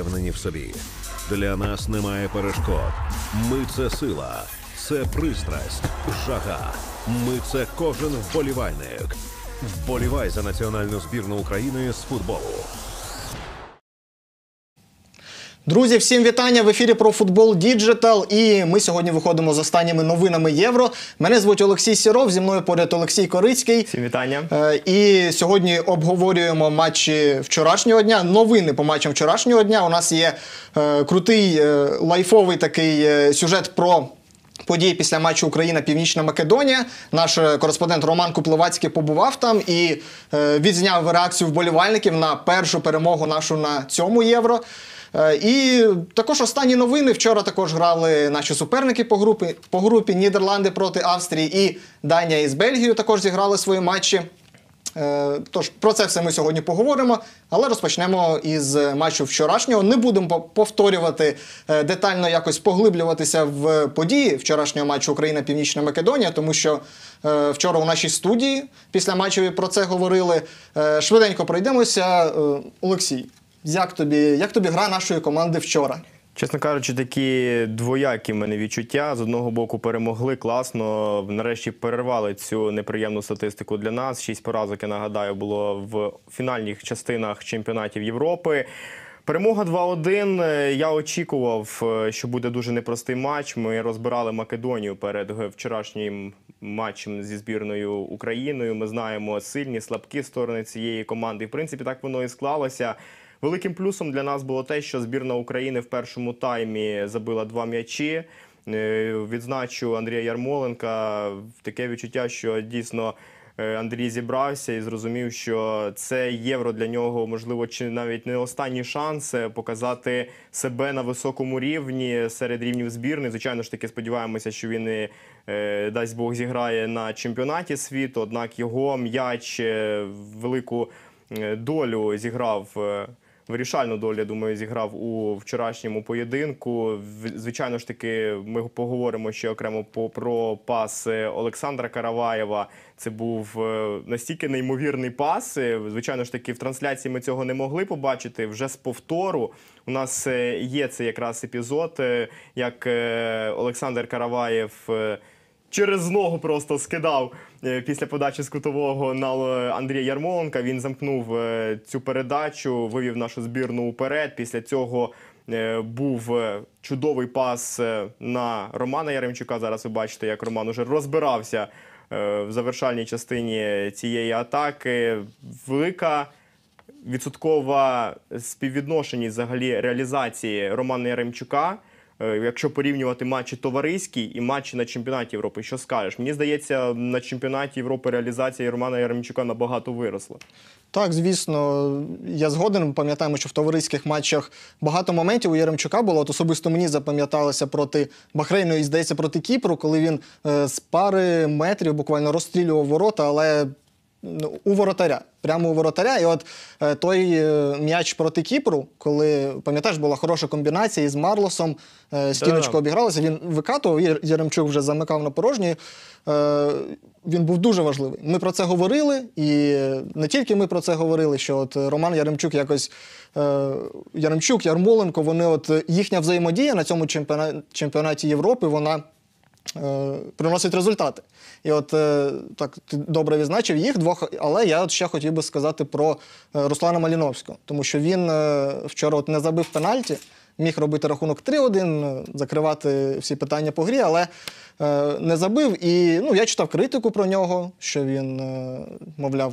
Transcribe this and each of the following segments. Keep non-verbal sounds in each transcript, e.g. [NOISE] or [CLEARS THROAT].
впевнені в собі. Для нас немає перешкод. Ми це сила, це пристрасть, жага. Ми це кожен вболівальник. Вболівай за національну збірну України з футболу. Друзі, всім вітання в ефірі про футбол діджитал. І ми сьогодні виходимо з останніми новинами євро. Мене звуть Олексій Сіров. Зі мною поряд Олексій Корицький. Всім вітання. Е, і сьогодні обговорюємо матчі вчорашнього дня. Новини по матчам вчорашнього дня. У нас є е, крутий е, лайфовий такий сюжет про. Події після матчу Україна-Північна Македонія. Наш кореспондент Роман Купловацький побував там і відзняв реакцію вболівальників на першу перемогу нашу на цьому євро. Е, і також останні новини. Вчора також грали наші суперники по групі по групі Нідерланди проти Австрії і Данія із Бельгією також зіграли свої матчі. Е, тож про це все ми сьогодні поговоримо, але розпочнемо із матчу вчорашнього. Не будемо повторювати е, детально якось поглиблюватися в події вчорашнього матчу Україна Північна Македонія, тому що вчора у нашій студії після матчу про це говорили. Швиденько пройдемося, Олексій. Як тобі, як тобі гра нашої команди вчора? Чесно кажучи, такі двоякі в мене відчуття. З одного боку перемогли класно. Нарешті перервали цю неприємну статистику для нас. Шість поразок я нагадаю було в фінальних частинах чемпіонатів Європи. Перемога 2-1. Я очікував, е, що буде дуже непростий матч. Ми розбирали Македонію перед вчорашнім матчем зі збірною Україною. Ми знаємо сильні слабкі сторони цієї команди. В принципі, так воно і склалося. Великим плюсом для нас було те, що збірна України в першому таймі забила два м'ячі. Е, відзначу Андрія Ярмоленка таке відчуття, що дійсно. Е, Андрій зібрався і зрозумів, що це євро для нього, можливо, чи навіть не останній шанс е, показати себе на високому рівні серед рівнів збірної. Звичайно ж таки, сподіваємося, що він і, дасть Бог зіграє на чемпіонаті світу однак його м'яч велику долю зіграв вирішальну долю, я думаю, зіграв у вчорашньому поєдинку. Звичайно ж таки, ми поговоримо ще окремо про пас е, Олександра Караваєва. Це був е, настільки неймовірний пас. Е, звичайно ж таки, в трансляції ми цього не могли побачити. Вже з повтору у нас є цей якраз епізод, як Олександр Караваєв через ногу просто скидав е, після подачі з кутового на е, Андрія Ярмоленка. Він замкнув е, цю передачу, вивів нашу збірну уперед. Після цього був чудовий пас на Романа Яремчука. Зараз ви бачите, як Роман уже розбирався в завершальній частині цієї атаки. Велика. Відсоткова співвідношення взагалі реалізації Романа Яремчука. Е, якщо порівнювати матчі товариські і матчі на чемпіонаті Європи, що скажеш? Мені здається, на чемпіонаті Європи реалізація Романа Яремчука набагато виросла. Так, звісно, я згоден. Пам'ятаємо, що в товариських матчах багато моментів у Яремчука було. От особисто мені запам'яталося проти Бахрейну і здається проти Кіпру, коли він е, з пари метрів буквально розстрілював ворота, але Ну, у воротаря. Прямо у воротаря. І от е, той е, м'яч проти Кіпру, коли, пам'ятаєш, була хороша комбінація із Марлосом, е, стіночку обігралася, він викатував, Яремчук вже замикав на порожній. Він був дуже важливий. Ми про це говорили, і не тільки ми про це говорили, що от Роман Яремчук якось Яремчук, Ярмоленко, вони от їхня взаємодія на цьому чемпіонаті Європи, вона приносить результати. І от е, так ти добре відзначив їх двох, але я от ще хотів би сказати про е, Руслана Маліновського, тому що він е, вчора от не забив пенальті. Міг робити рахунок 3-1, закривати всі питання по грі, але е, не забив. І ну, я читав критику про нього, що він, е, мовляв,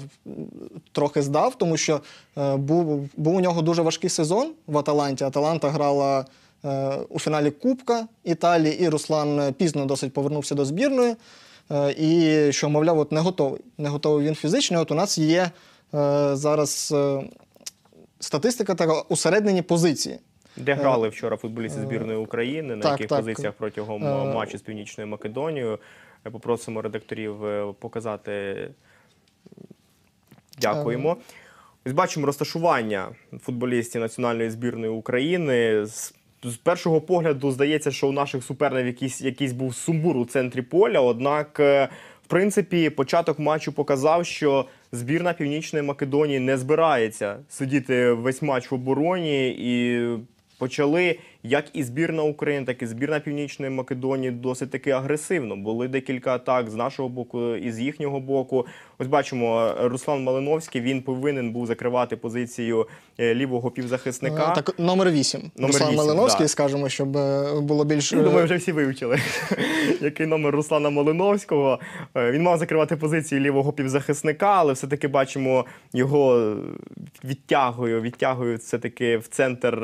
трохи здав, тому що е, був був у нього дуже важкий сезон в Аталанті. Аталанта грала у фіналі Кубка Італії, і Руслан пізно досить повернувся до збірної. Е, і що, мовляв, от не готовий. Не готовий він фізично. От у нас є е, зараз е, статистика така усереднені позиції. Де грали вчора футболісти збірної України, на так, яких так. позиціях протягом матчу з Північною Македонією. Попросимо редакторів показати. Дякуємо. Ось бачимо розташування футболістів національної збірної України з з першого погляду здається, що у наших суперників якийсь, якийсь був сумбур у центрі поля. Однак, е, в принципі, початок матчу показав, що збірна Північної Македонії не збирається сидіти весь матч в обороні і почали як і збірна України, так і збірна Північної Македонії досить таки агресивно. Були декілька атак з нашого боку і з їхнього боку. Ось бачимо, Руслан Малиновський він повинен був закривати позицію е, лівого півзахисника. Е, так, номер вісім. Номер Руслан 8, Малиновський, да. скажемо, щоб е, було більше. Думаю, вже всі вивчили. [LAUGHS] Який номер Руслана Малиновського? Він мав закривати позиції лівого півзахисника, але все-таки бачимо його відтягує, відтягує все-таки в центр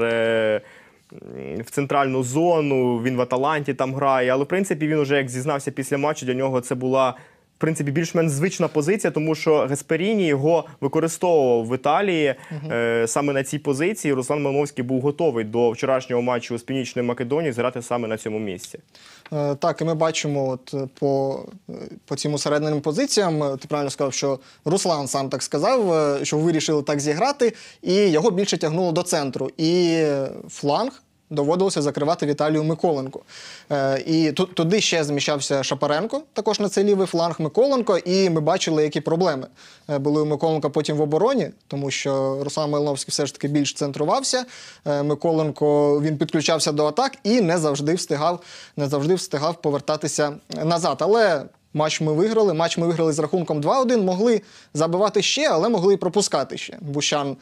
в центральну зону, він в Аталанті там грає. Але в принципі він уже як зізнався після матчу, для нього це була. В принципі, більш-менш звична позиція, тому що Гесперіні його використовував в Італії угу. е, саме на цій позиції. Руслан Мановський був готовий до вчорашнього матчу з Північною Македонією зіграти саме на цьому місці. Е, так, і ми бачимо, от е, по е, по цим усередним позиціям, ти правильно сказав, що Руслан сам так сказав, що вирішили так зіграти, і його більше тягнуло до центру. І фланг доводилося закривати Віталію Миколенко. Е, І туди ще зміщався Шапаренко, також на цей лівий фланг Миколенко, і ми бачили, які проблеми е, були у Миколенка потім в обороні, тому що Руслан Малиновський все ж таки більш центрувався. Е, Миколенко він підключався до атак і не завжди встигав, не завжди встигав повертатися назад. Але Матч ми виграли. Матч ми виграли з рахунком 2-1. Могли забивати ще, але могли і пропускати ще. Бущан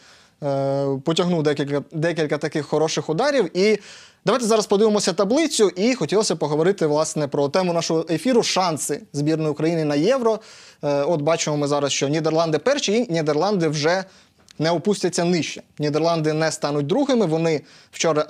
Е, потягнув декілька, декілька таких хороших ударів. І давайте зараз подивимося таблицю. І хотілося поговорити власне про тему нашого ефіру шанси збірної України на євро. Е, от бачимо ми зараз, що Нідерланди перші і Нідерланди вже не опустяться нижче. Нідерланди не стануть другими. Вони вчора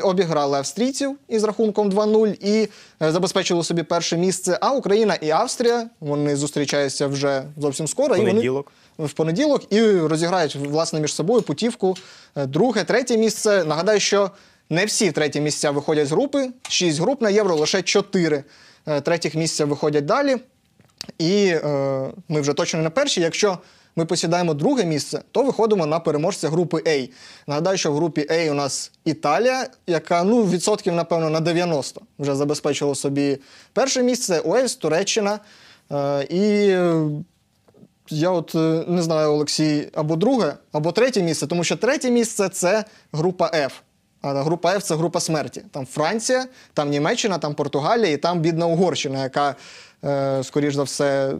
обіграли австрійців із рахунком 2-0 і е, забезпечили собі перше місце. А Україна і Австрія вони зустрічаються вже зовсім скоро. Понеділок. І вони в понеділок і розіграють власне між собою путівку. Е, друге, третє місце. Нагадаю, що не всі треті місця виходять з групи. Шість груп на євро лише чотири е, третіх місця виходять далі. І е, ми вже точно не перші. Якщо ми посідаємо друге місце, то виходимо на переможця групи А. Нагадаю, що в групі А у нас Італія, яка ну відсотків, напевно, на 90 вже забезпечила собі перше місце, Уельс, Туреччина. Е, і е, я от е, не знаю, Олексій, або друге, або третє місце, тому що третє місце це група Ф. А група Ф це група смерті. Там Франція, там Німеччина, там Португалія і там бідна Угорщина, яка, е, скоріш за все,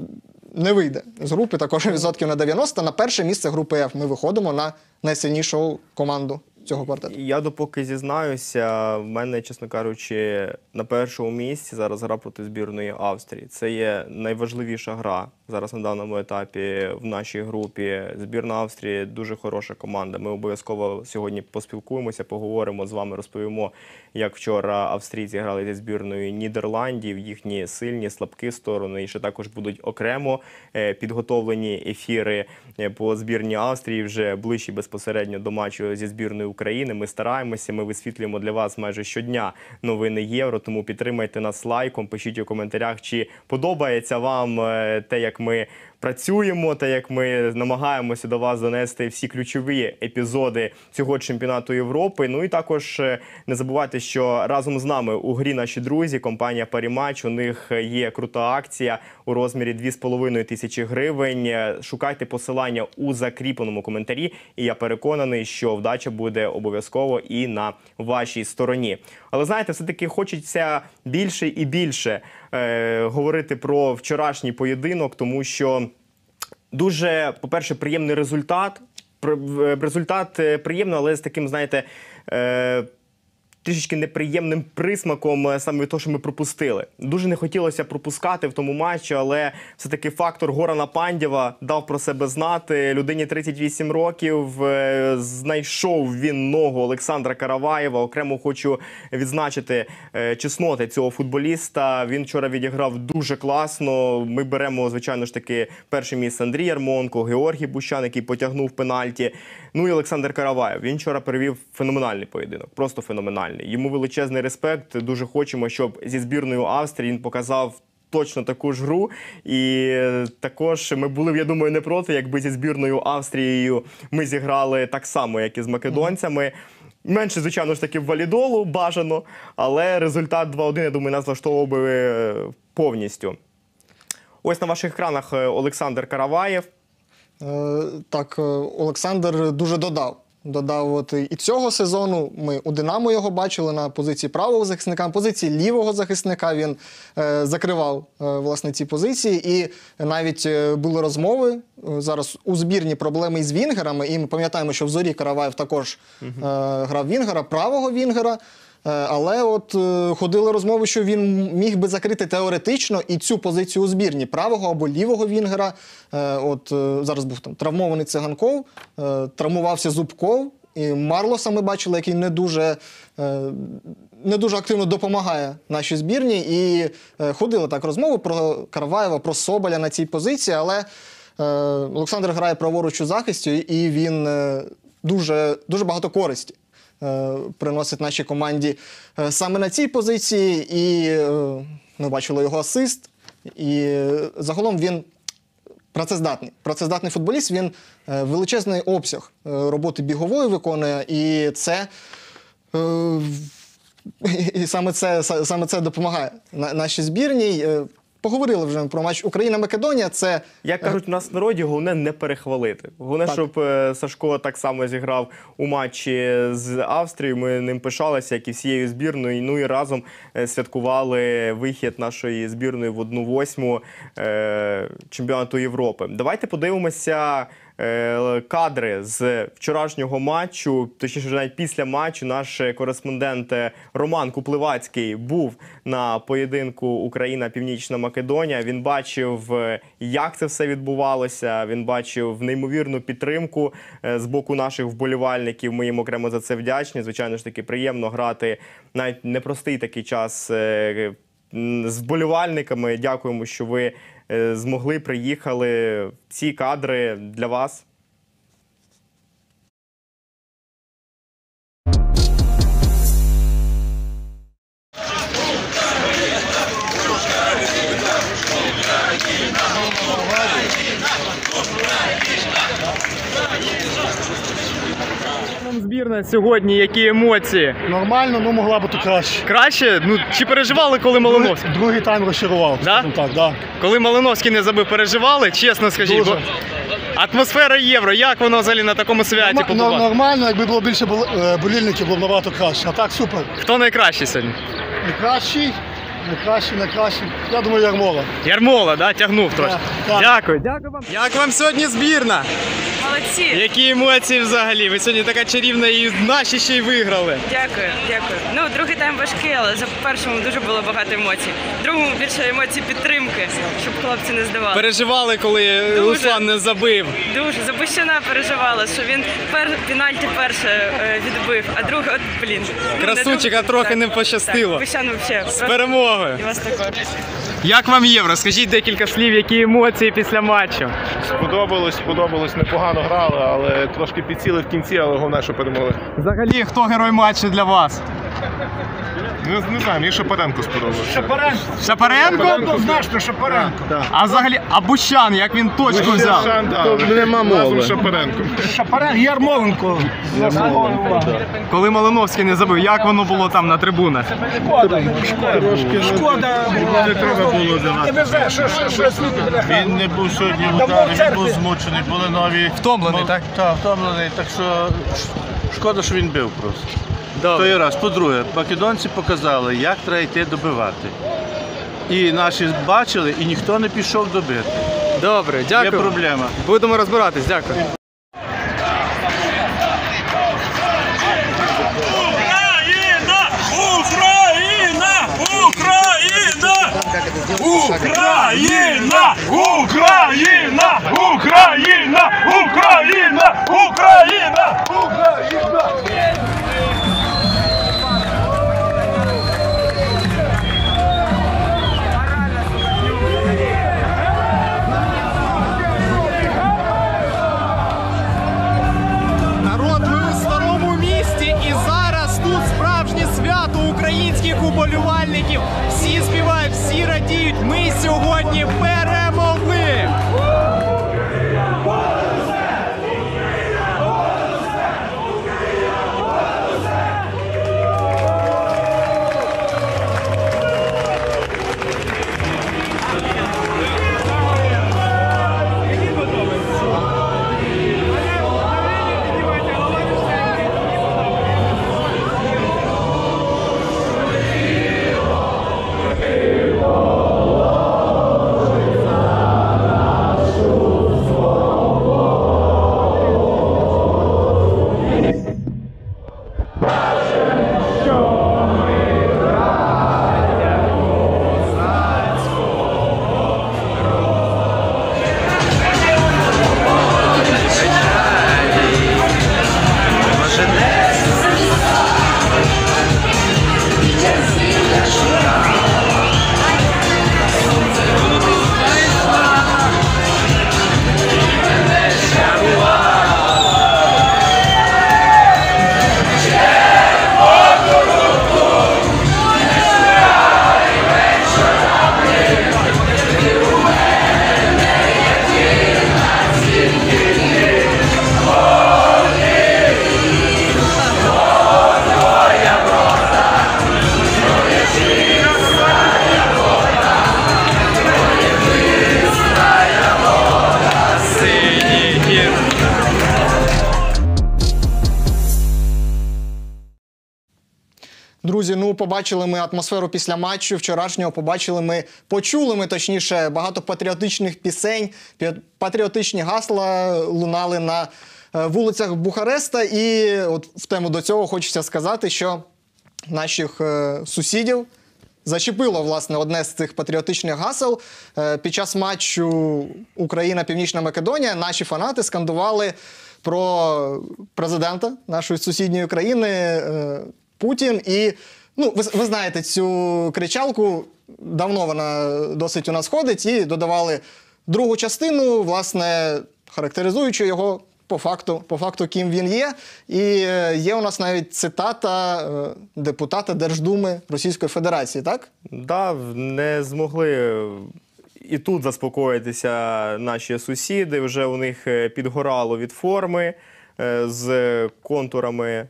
не вийде з групи також відсотків на 90. На перше місце групи F ми виходимо на найсильнішу команду цього квартету. Я допоки зізнаюся, в мене, чесно кажучи, на першому місці зараз гра проти збірної Австрії. Це є найважливіша гра зараз на даному етапі в нашій групі. Збірна Австрії дуже хороша команда. Ми обов'язково сьогодні поспілкуємося, поговоримо з вами, розповімо, як вчора австрійці грали зі збірною Нідерландів, їхні сильні, слабкі сторони. І ще також будуть окремо е, підготовлені ефіри е, по збірні Австрії вже ближчі безпосередньо до матчу зі збірною України. Ми стараємося, ми висвітлюємо для вас майже щодня новини євро. Тому підтримайте нас лайком, пишіть у коментарях, чи подобається вам е, те, як ми працюємо та як ми намагаємося до вас донести всі ключові епізоди цього чемпіонату Європи. Ну і також е, не забувайте, що разом з нами у грі наші друзі, компанія Парімач. У них є крута акція у розмірі 2,5 тисячі гривень. Е, шукайте посилання у закріпленому коментарі, і я переконаний, що вдача буде обов'язково і на вашій стороні. Але знаєте, все таки хочеться більше і більше е, говорити про вчорашній поєдинок, тому що дуже, по-перше, приємний результат. результат е, приємний, але з таким, знаєте. Е, трішечки неприємним присмаком е, саме того, що ми пропустили. Дуже не хотілося пропускати в тому матчі, але все таки фактор Горана Пандєва дав про себе знати. Людині 38 років е, знайшов він ногу Олександра Караваєва. Окремо хочу відзначити е, чесноти цього футболіста. Він вчора відіграв дуже класно. Ми беремо звичайно ж таки перше місце Андрій Ярмонко, Георгій Бущан, який потягнув пенальті. Ну і Олександр Караваєв. Він вчора перевів феноменальний поєдинок, просто феноменальний. Йому величезний респект. Дуже хочемо, щоб зі збірною Австрії він показав. Точно таку ж гру, і також ми були б, я думаю, не проти, якби зі збірною Австрією ми зіграли так само, як і з македонцями. Менше, звичайно ж таки, в валідолу бажано, але результат 2-1, я думаю, нас влаштовував би е, повністю. Ось на ваших екранах е, Олександр Караваєв. Е, так, е, Олександр дуже додав. Додав от і цього сезону. Ми у Динамо його бачили на позиції правого захисника, на позиції лівого захисника він е, закривав е, власне ці позиції. І навіть е, були розмови е, зараз у збірні проблеми із Вінгерами. І ми пам'ятаємо, що в зорі Караваєв також е, грав Вінгера, правого Вінгера. Е, але от е, ходили розмови, що він міг би закрити теоретично і цю позицію у збірні правого або лівого Вінгера. Е, от зараз був там травмований циганков, травмувався Зубков. І Марлоса ми бачили, який не дуже не дуже активно допомагає нашій збірні. І ходили так розмови про Карваєва, про Соболя на цій позиції. Але Олександр грає праворуч у захисті, і він дуже, дуже багато користі. Е, приносить нашій команді е, саме на цій позиції. І е, ми бачили його асист. І загалом він працездатний. Працездатний футболіст він величезний обсяг роботи бігової виконує, і це. [LAUGHS] І саме це саме це допомагає нашій збірній. Поговорили вже про матч Україна-Македонія. Це як е, кажуть, у нас в народі головне не перехвалити. Головне, так. щоб е, Сашко так само зіграв у матчі з Австрією. Ми ним пишалися, як і всією збірною. Ну і разом е, святкували вихід нашої збірної в одну восьму чемпіонату Європи. Давайте подивимося. Е, кадри з вчорашнього матчу, точніше навіть після матчу, наш кореспондент е, Роман Купливацький був на поєдинку Україна Північна Македонія. Він бачив, е, як це все відбувалося. Він бачив неймовірну підтримку з боку наших вболівальників. Ми їм окремо за це вдячні. Звичайно ж таки, приємно грати навіть непростий такий час. З вболівальниками дякуємо, що ви Е, змогли приїхали ці кадри для вас. збірна сьогодні, які емоції? Нормально, ну могла бути краще. Краще? Ну Чи переживали, коли Малиновський? Другий, другий тайм розчарував. Да? так, да. Коли Малиновський не забив, переживали, чесно скажіть. Дуже. Бо... Атмосфера євро, як воно взагалі на такому святі побувало? Нормально, якби було більше е, болільників, було б набагато краще. А так супер. Хто найкращий сьогодні? Найкращий. На кращим, на кращим. Я думаю, Ярмола. Ярмола, да, тягнув трошки. Дякую. Дякую вам. Як вам сьогодні збірна? Молодці. Які емоції взагалі? Ви сьогодні така чарівна і наші ще й виграли. Дякую, дякую. Ну, другий тайм важкий, але за першому дуже було багато емоцій. Другому більше емоцій підтримки, щоб хлопці не здавали. Переживали, коли Дуже. Руслан не забив. Дуже запущена переживала, що він пер... пенальті перше е, відбив, а друге, от блін. Красунчика трохи не пощастило. Пищан взагалі. З перемогою здоров'я. І вас також. Як вам євро? Скажіть декілька слів, які емоції після матчу. Сподобалось, сподобалось, непогано грали, але трошки підсіли в кінці, але головне, що перемогли. Взагалі, хто герой матчу для вас? Не, ну, не знаю, мені Шапаренко сподобався. Шапаренко. Шапаренко? Однозначно Шапаренко. А взагалі, а Бущан, як він точку взяв? Шан, да, Тут нема назву Шапаренко. Шапаренко, Ярмоленко. Заслуговував. Коли Малиновський не забив, як воно було там на трибунах? Шкода. Ну, ну, шкода. Шкода. була. Не треба було для нас. не знаєш, що- що- що світ буде. Він не був сьогодні в ударі, він був змучений, були нові. Втомлений, так? Так, втомлений, так що шкода, що він бив просто. Добре. Той раз. По-друге, македонці показали, як треба йти добивати. І наші бачили, і ніхто не пішов добити. Добре, дякую. Є проблема. Будемо розбиратись, дякую. Україна! Україна! Україна! Україна! Україна! Україна! Україна! побачили ми атмосферу після матчу. Вчорашнього побачили ми, почули ми точніше багато патріотичних пісень. патріотичні гасла лунали на е, вулицях Бухареста. І от в тему до цього хочеться сказати, що наших е, сусідів. Зачепило власне одне з цих патріотичних гасел е, під час матчу Україна-Північна Македонія. Наші фанати скандували про президента нашої сусідньої країни Путін і Ну, ви ви знаєте цю кричалку. Давно вона досить у нас ходить, і додавали другу частину, власне, характеризуючи його по факту, по факту, ким він є. І е, є у нас навіть цитата е, депутата Держдуми Російської Федерації, так? да, не змогли. Е, і тут заспокоїтися наші сусіди. Вже у них підгорало від форми з контурами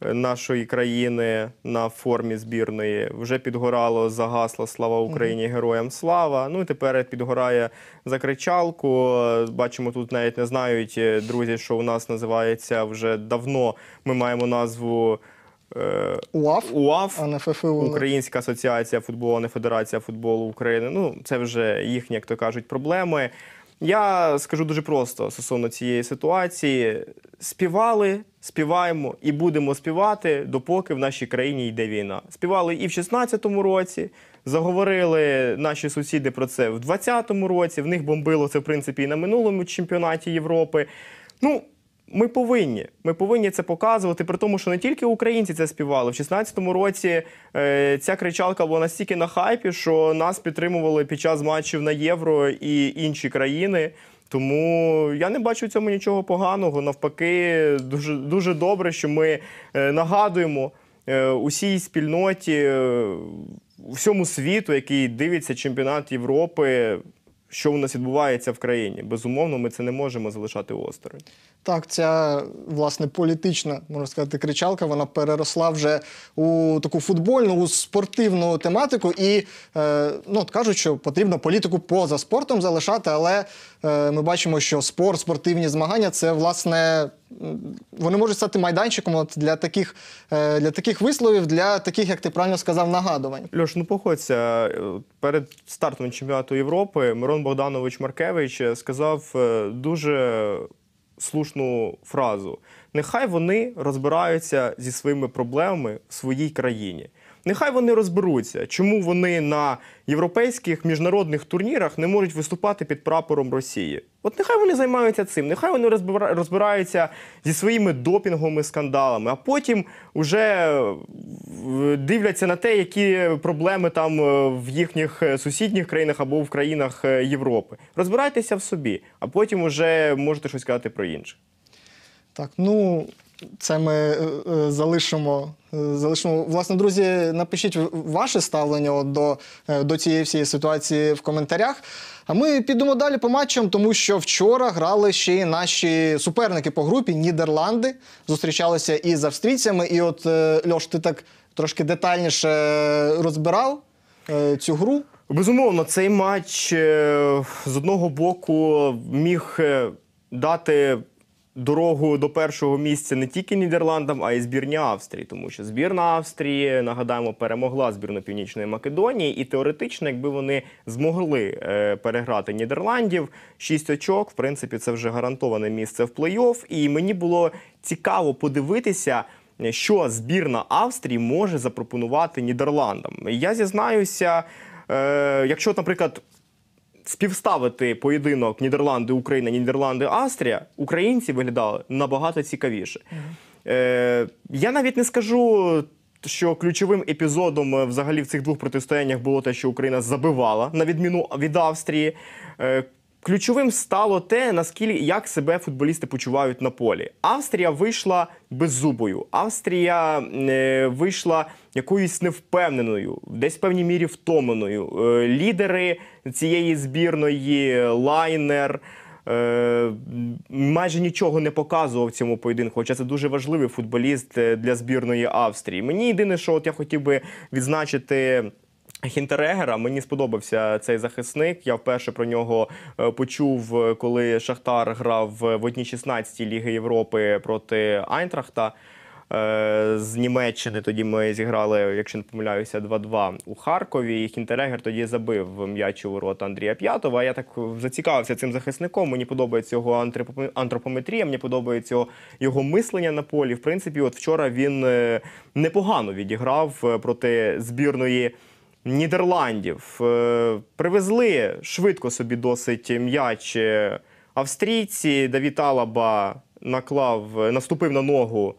нашої країни на формі збірної вже підгорало за гасло Слава Україні! Героям слава! Ну і тепер підгорає закричалку. Бачимо, тут навіть не знають е, друзі, що у нас називається вже давно. Ми маємо назву. Е, УАФ, УАФ Українська асоціація футболу, не Федерація футболу України. Ну це вже їхні, як то кажуть, проблеми. Я скажу дуже просто стосовно цієї ситуації: співали, співаємо і будемо співати, допоки в нашій країні йде війна. Співали і в 16-му році. Заговорили наші сусіди про це в 2020 році. В них бомбило це в принципі і на минулому чемпіонаті Європи. Ну. Ми повинні ми повинні це показувати, при тому, що не тільки українці це співали. В 16-му році е, ця кричалка була настільки на хайпі, що нас підтримували під час матчів на євро і інші країни. Тому я не бачу в цьому нічого поганого. Навпаки, дуже дуже добре, що ми е, нагадуємо е, усій спільноті, е, всьому світу, який дивиться чемпіонат Європи що у нас відбувається в країні. Безумовно, ми це не можемо залишати осторонь. Так, ця власне політична, можна сказати, кричалка, вона переросла вже у таку футбольну, у спортивну тематику. І е, ну, от кажуть, що потрібно політику поза спортом залишати, але Е, ми бачимо, що спорт, спортивні змагання це власне. Вони можуть стати майданчиком от для таких е, для таких висловів, для таких, як ти правильно сказав, нагадувань. Льош, ну походься, е, перед стартом чемпіонату Європи Мирон Богданович Маркевич сказав дуже слушну фразу: нехай вони розбираються зі своїми проблемами в своїй країні. Нехай вони розберуться, чому вони на європейських міжнародних турнірах не можуть виступати під прапором Росії. От нехай вони займаються цим, нехай вони розбираються зі своїми допінговими скандалами, а потім вже е, дивляться на те, які проблеми там е, в їхніх е, сусідніх країнах або в країнах Європи. Розбирайтеся в собі, а потім вже можете щось сказати про інше. Так, ну це ми е, е, залишимо. Е, залишимо. Власне, друзі, напишіть ваше ставлення до, до цієї всієї ситуації в коментарях. А ми підемо далі по матчам, тому що вчора грали ще й наші суперники по групі Нідерланди. Зустрічалися із австрійцями. І от Льош, ти так трошки детальніше розбирав цю гру. Безумовно, цей матч з одного боку міг дати дорогу до першого місця не тільки Нідерландам, а й збірні Австрії, тому що збірна Австрії нагадаємо перемогла збірну Північної Македонії, і теоретично, якби вони змогли е, переграти Нідерландів, шість очок, в принципі, це вже гарантоване місце в плей-офф. І мені було цікаво подивитися. Що збірна Австрії може запропонувати Нідерландам? Я зізнаюся, е, якщо, наприклад, співставити поєдинок Нідерланди, Україна, Нідерланди, Австрія, українці виглядали набагато цікавіше. Е, Я навіть не скажу. Що ключовим епізодом е, взагалі в цих двох протистояннях було те, що Україна забивала на відміну від Австрії. Е, Ключовим стало те, наскільки як себе футболісти почувають на полі. Австрія вийшла беззубою. Австрія е, вийшла якоюсь невпевненою, десь в певній мірі втомленою. Е, лідери цієї збірної, лайнер. Е, майже нічого не показував цьому поєдинку, хоча це дуже важливий футболіст е, для збірної Австрії. Мені єдине, що от я хотів би відзначити. Хінтерегера мені сподобався цей захисник. Я вперше про нього е, почув, коли Шахтар грав в одній 16 Ліги Європи проти Айнтрахта. Е, з Німеччини тоді ми зіграли, якщо не помиляюся, 2-2 у Харкові. І Хінтерегер тоді забив м'яч у ворота Андрія П'ятова. Я так зацікавився цим захисником. Мені подобається його антропометрія, мені подобається його мислення на полі. В принципі, от вчора він е, непогано відіграв проти збірної. Нідерландів. Е, привезли швидко собі досить м'яч е, австрійці. Давід Алаба наклав, е, наступив на ногу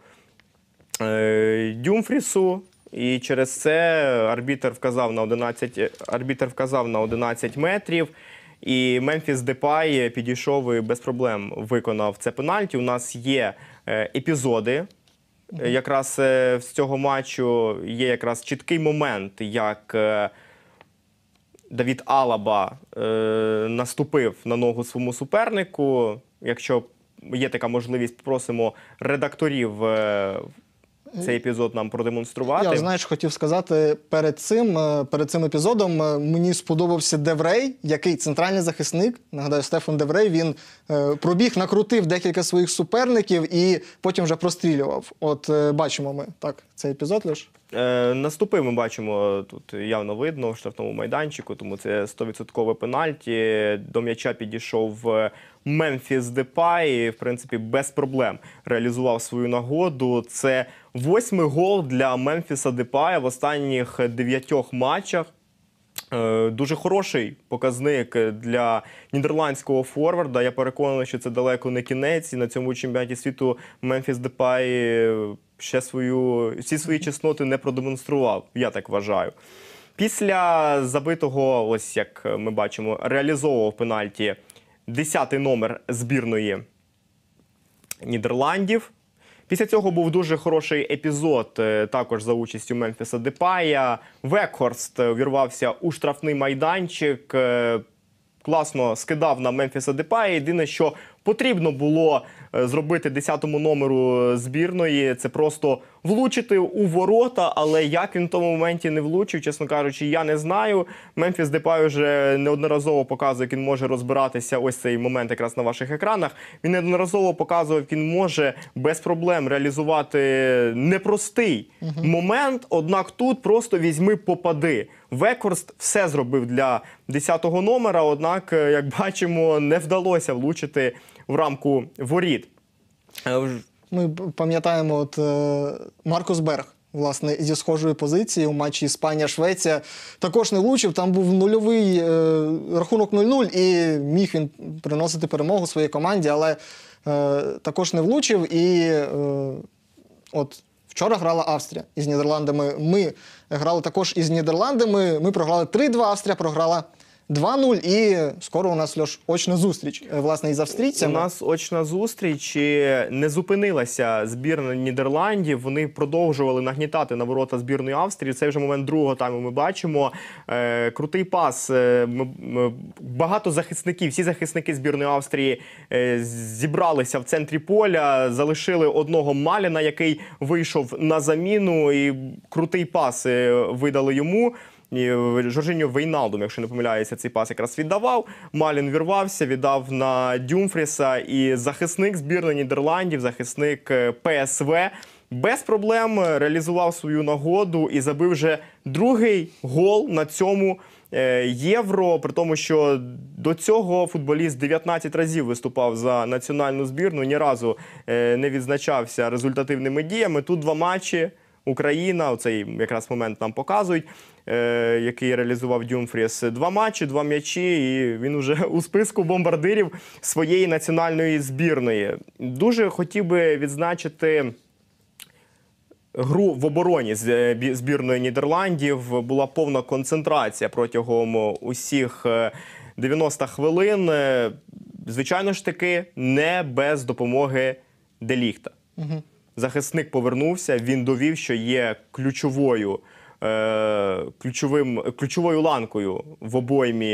Дюмфрісу. І через це арбітер вказав на 11, арбітер вказав на 11 метрів. І Мемфіс Депай підійшов і без проблем виконав це пенальті. У нас є епізоди Е, якраз е, з цього матчу є якраз чіткий момент, як е, Давід Алаба наступив на ногу своєму супернику. Якщо є така можливість, просимо редакторів цей епізод нам продемонструвати. Я знаєш, хотів сказати перед цим е, перед цим епізодом е, мені сподобався Деврей, який центральний захисник. Нагадаю, Стефан Деврей він е, пробіг, накрутив декілька своїх суперників і потім вже прострілював. От бачимо ми так цей епізод лиш. Е, наступи ми бачимо тут явно видно в штрафному майданчику, тому це 100% пенальті. До м'яча підійшов Мемфіс Депай, в принципі, без проблем реалізував свою нагоду. Це восьмий гол для Мемфіса Депая в останніх дев'ятьох матчах. Е, дуже хороший показник для нідерландського форварда. Я переконаний, що це далеко не кінець. І на цьому чемпіонаті світу Мемфіс Депай е, ще свою всі свої чесноти не продемонстрував. Я так вважаю. Після забитого, ось як ми бачимо, реалізовував пенальті. Десятий номер збірної Нідерландів. Після цього був дуже хороший епізод, е, також за участю Мемфіса Депая. Векхорст е, вірвався у штрафний майданчик. Е, класно скидав на Мемфіса Депая. Єдине, що потрібно було зробити десятому номеру збірної, це просто влучити у ворота, але як він в тому моменті не влучив, чесно кажучи, я не знаю. Мемфіс Депай вже неодноразово показує, як він може розбиратися. Ось цей момент якраз на ваших екранах. Він неодноразово показував, як він може без проблем реалізувати непростий uh момент. Однак тут просто візьми попади. Векорст все зробив для 10-го номера. Однак, е, як бачимо, не вдалося влучити в рамку воріт. Е, ми пам'ятаємо, от е, Маркус Берг. Власне, зі схожої позиції у матчі Іспанія-Швеція також не влучив. Там був нульовий е, рахунок 0-0, і міг він приносити перемогу своїй команді, але е, також не влучив. І от вчора грала Австрія із Нідерландами. Ми грали також із Нідерландами. Ми програли 3-2, Австрія програла 2-0, і скоро у нас Льош, очна зустріч е, власне із австрійцями. У нас очна зустріч і не зупинилася збірна Нідерландів. Вони продовжували нагнітати на ворота збірної Австрії. Це вже момент другого тайму Ми бачимо е, крутий пас. Е, багато захисників. Всі захисники збірної Австрії е, зібралися в центрі поля, залишили одного Маліна, який вийшов на заміну. І крутий пас е, видали йому. Ні, е, Жоржиньо Вейналдом, якщо не помиляюся, цей пас якраз віддавав. Малін вірвався, віддав на Дюмфріса. І захисник збірної Нідерландів, захисник е, ПСВ без проблем е, реалізував свою нагоду і забив вже другий гол на цьому. Євро, при тому, що до цього футболіст 19 разів виступав за національну збірну, ні разу не відзначався результативними діями. Тут два матчі Україна, оцей якраз момент нам показують, е, який реалізував Дюмфріс. Два матчі, два м'ячі, і він уже [LAUGHS] у списку бомбардирів своєї національної збірної. Дуже хотів би відзначити. Гру в обороні з е, збірної Нідерландів була повна концентрація протягом усіх 90 е, хвилин. Звичайно ж таки, не без допомоги Деліхта. Угу захисник повернувся. Він довів, що є ключовою е, ключовим, ключовою ланкою в обоймі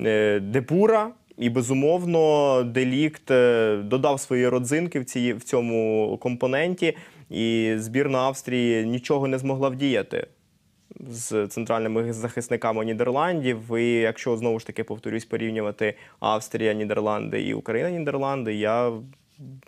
е, Депура. І безумовно, делікт е, додав свої родзинки в цій, в цьому компоненті, і збірна Австрії нічого не змогла вдіяти з центральними захисниками Нідерландів. І якщо знову ж таки повторюсь порівнювати Австрія, Нідерланди і Україна, Нідерланди, я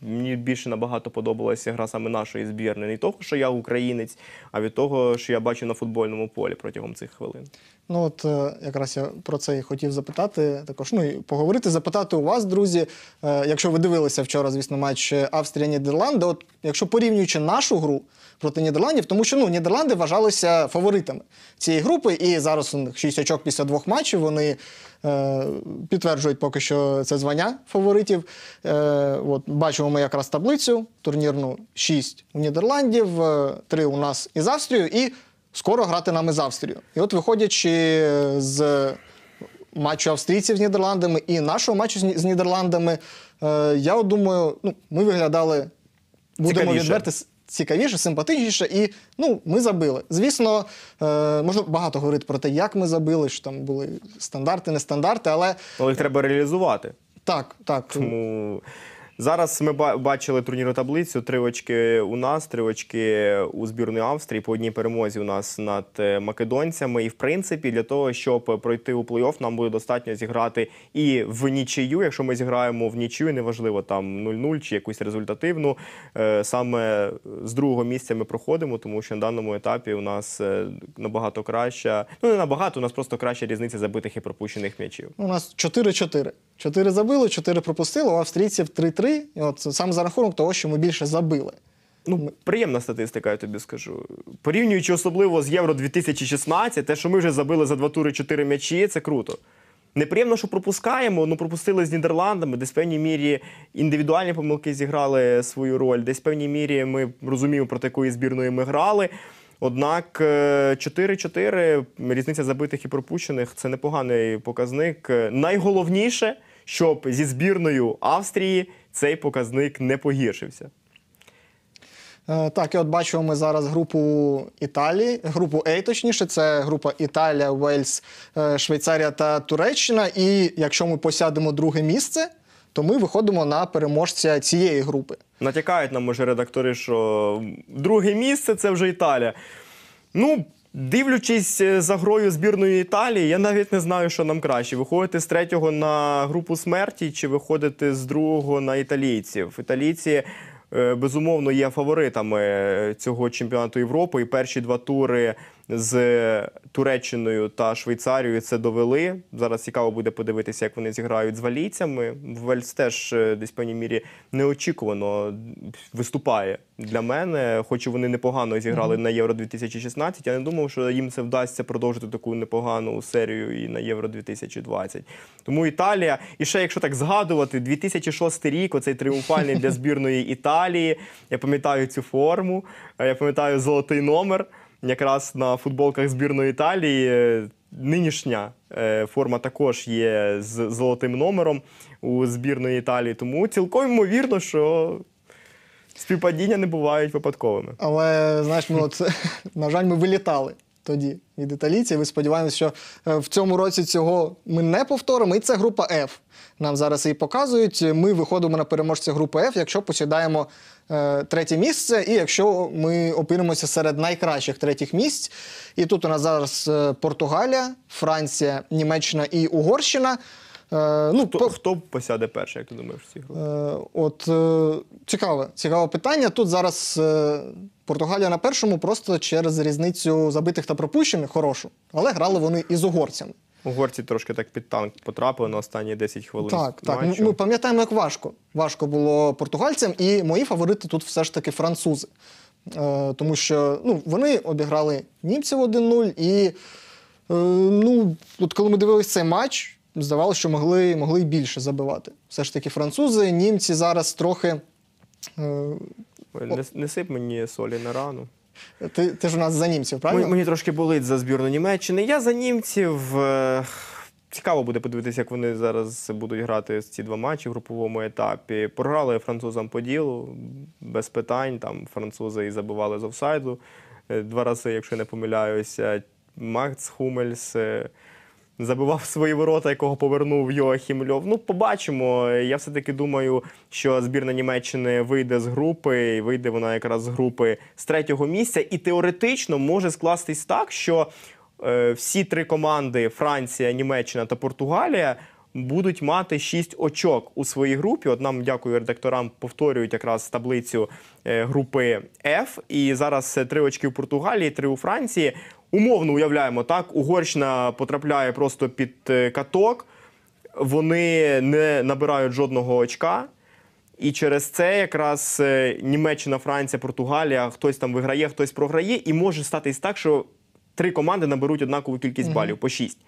мені більше набагато подобалася гра саме нашої збірної, не того, що я українець, а від того, що я бачу на футбольному полі протягом цих хвилин. Ну от е, якраз я про це і хотів запитати. Також ну і поговорити, запитати у вас, друзі. Е, якщо ви дивилися вчора, звісно, матч Австрія-Нідерланди, от якщо порівнюючи нашу гру проти Нідерландів, тому що ну Нідерланди вважалися фаворитами цієї групи, і зараз у них 6 очок після двох матчів. Вони Е, підтверджують поки що це звання фаворитів. Е, от, Бачимо ми якраз таблицю: турнірну 6 у Нідерландів, 3 е, у нас із Австрією, і скоро грати нам із Австрією. І от, виходячи з матчу австрійців з Нідерландами і нашого матчу з Нідерландами, я думаю, ну, ми виглядали. Будемо відвертись цікавіше, симпатичніше, і ну, ми забили. Звісно, е, можна багато говорити про те, як ми забили, що там були стандарти, нестандарти, але. Але їх треба реалізувати. Так, так. Тому Зараз ми бачили турніру таблицю. Три очки у нас, три очки у збірної Австрії. По одній перемозі у нас над е, македонцями. І в принципі, для того, щоб пройти у плей-офф, нам буде достатньо зіграти і в нічию. Якщо ми зіграємо в нічию, неважливо там 0-0 чи якусь результативну. Е, саме з другого місця ми проходимо, тому що на даному етапі у нас е, набагато краща. Ну не набагато, у нас просто краща різниця забитих і пропущених м'ячів. У нас 4-4. 4 забили, 4 пропустили. У австрійців 3-3. 3, і от саме за рахунок того, що ми більше забили. Ну, приємна статистика, я тобі скажу. Порівнюючи особливо з Євро 2016, те, що ми вже забили за два тури чотири м'ячі, це круто. Неприємно, що пропускаємо, ну пропустили з Нідерландами, десь в певній мірі індивідуальні помилки зіграли свою роль, десь в певній мірі ми розуміємо, проти якої збірної ми грали. Однак 4-4, е, різниця забитих і пропущених це непоганий показник. Найголовніше, щоб зі збірною Австрії цей показник не погіршився. Е, так, і от бачимо ми зараз групу Італії, групу А, точніше, це група Італія, Уельс, е, Швейцарія та Туреччина. І якщо ми посядемо друге місце, то ми виходимо на переможця цієї групи. Натякають нам, може, редактори, що друге місце це вже Італія. Ну, Дивлячись е, за грою збірної Італії, я навіть не знаю, що нам краще: виходити з третього на групу смерті чи виходити з другого на італійців. Італійці е, безумовно є фаворитами е, цього чемпіонату Європи. І перші два тури з Туреччиною та Швейцарією це довели. Зараз цікаво буде подивитися, як вони зіграють з валійцями. Вельс теж е, десь в певній мірі неочікувано виступає для мене, хоч вони непогано зіграли mm -hmm. на євро 2016 Я не думав, що їм це вдасться продовжити таку непогану серію і на євро 2020 Тому Італія, і ще якщо так згадувати, 2006 рік оцей тріумфальний [LAUGHS] для збірної Італії. Я пам'ятаю цю форму, е, я пам'ятаю золотий номер якраз на футболках збірної Італії. Е, нинішня е, форма також є з золотим номером у збірної Італії. Тому цілком ймовірно, що співпадіння не бувають випадковими. Але знаєш, ну це [LAUGHS] на жаль, ми вилітали тоді від італійців. Ми сподіваємося, що е, в цьому році цього ми не повторимо. І це група F нам зараз і показують. Ми виходимо на переможця групи F, якщо посідаємо е, третє місце, і якщо ми опинимося серед найкращих третіх місць. І тут у нас зараз е, Португалія, Франція, Німеччина і Угорщина. Е, ну, Хто по... хто посяде перше, як ти думаєш, в цій групі? Е, От е, цікаве, цікаве питання. Тут зараз е, Португалія на першому просто через різницю забитих та пропущених хорошу, але грали вони із угорцями. Угорці трошки так під танк потрапили на останні 10 хвилин. Так, так. Матчу. Ми ну, пам'ятаємо, як важко. Важко було португальцям, і мої фаворити тут все ж таки французи. Е, Тому що ну, вони обіграли німців 1-0, і е, ну, от коли ми дивилися цей матч, здавалося, що могли могли і більше забивати. Все ж таки, французи, німці зараз трохи. Е, Не, не сип мені солі на рану. Ти ти ж у нас за німців, правильно? Мені трошки болить за збірну Німеччини. Я за німців. Е, цікаво буде подивитися, як вони зараз будуть грати ці два матчі в груповому етапі. Програли французам по ділу без питань. Там французи і забивали з офсайду е, два рази, якщо не помиляюся. Макс Хумельс. Е, забивав свої ворота, якого повернув Йоахім Льов. Ну, побачимо. Я все-таки думаю, що збірна Німеччини вийде з групи, і вийде вона якраз з групи з третього місця, і теоретично може скластись так, що е, всі три команди Франція, Німеччина та Португалія. Будуть мати шість очок у своїй групі. От нам дякую редакторам. Повторюють якраз таблицю е, групи F. І зараз е, три очки в Португалії, три у Франції умовно уявляємо, так Угорщина потрапляє просто під е, каток, вони не набирають жодного очка. І через це якраз е, Німеччина, Франція, Португалія, хтось там виграє, хтось програє, і може статись так, що три команди наберуть однакову кількість балів по шість.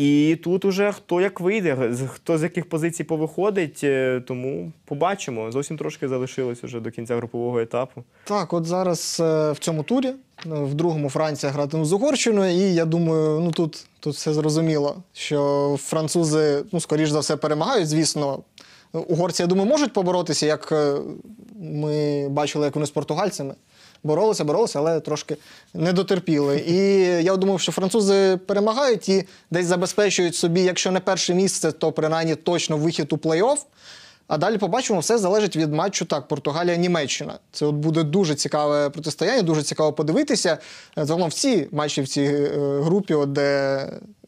І тут уже хто як вийде, хто з яких позицій повиходить, е, тому побачимо. Зовсім трошки залишилось уже до кінця групового етапу. Так, от зараз е, в цьому турі, е, в другому Франція гратиме з Угорщиною, і я думаю, ну тут тут все зрозуміло, що французи, ну, скоріш за все, перемагають, звісно. Угорці, я думаю, можуть поборотися, як ми бачили, як вони з португальцями боролися, боролися, але трошки не дотерпіли. І я думав, що французи перемагають і десь забезпечують собі, якщо не перше місце, то принаймні точно вихід у плей-офф. А далі побачимо, все залежить від матчу так, Португалія-Німеччина. Це от буде дуже цікаве протистояння, дуже цікаво подивитися. Е, загалом всі матчі в цій е, групі, от де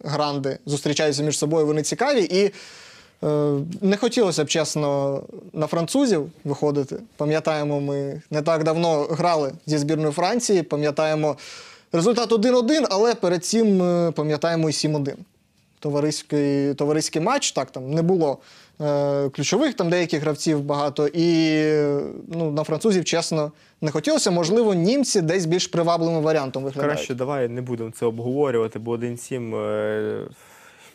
гранди зустрічаються між собою, вони цікаві. І Е, не хотілося б чесно на французів виходити. Пам'ятаємо, ми не так давно грали зі збірною Франції. Пам'ятаємо результат 1-1, але перед цим е, пам'ятаємо і 7-1. Товариський товариський матч так там не було е, ключових там деяких гравців багато. І ну, на французів, чесно, не хотілося. Можливо, німці десь більш привабливим варіантом виглядають. Краще давай не будемо це обговорювати, бо 1-7... Е...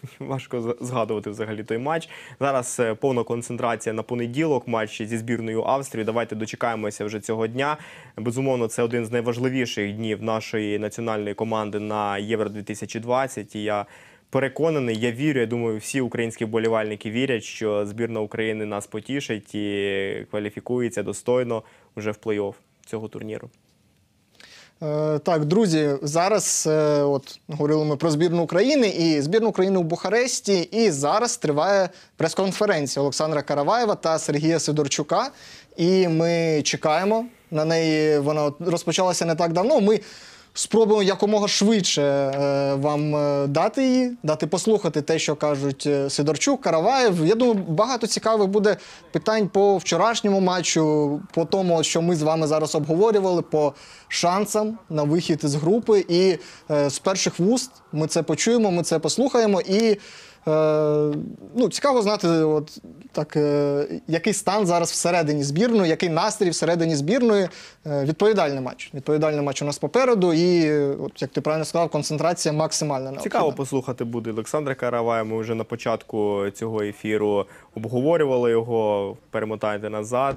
[LAUGHS] важко згадувати взагалі той матч. Зараз е, повна концентрація на понеділок. Матч зі збірною Австрії. Давайте дочекаємося вже цього дня. Безумовно, це один з найважливіших днів нашої національної команди на Євро 2020 І я переконаний, я вірю. Я думаю, всі українські вболівальники вірять, що збірна України нас потішить і кваліфікується достойно вже в плей-офф цього турніру. Е, так, друзі, зараз е, от говорили ми про збірну України і збірну України у Бухаресті. І зараз триває прес-конференція Олександра Караваєва та Сергія Сидорчука. І ми чекаємо на неї. Вона розпочалася не так давно. Ми спробуємо якомога швидше е, вам е, дати її, дати послухати те, що кажуть е, Сидорчук, Караваєв. Я думаю, багато цікавих буде питань по вчорашньому матчу, по тому, що ми з вами зараз обговорювали, по шансам на вихід із групи. І з перших вуст ми це почуємо, ми це послухаємо і. Е, ну, Цікаво знати, от так, е, який стан зараз всередині збірної, який настрій всередині збірної. Е, відповідальний матч. Відповідальний матч у нас попереду. І, от, як ти правильно сказав, концентрація максимальна. на Цікаво послухати буде Олександра Каравая. Ми вже на початку цього ефіру обговорювали його. Перемотайте назад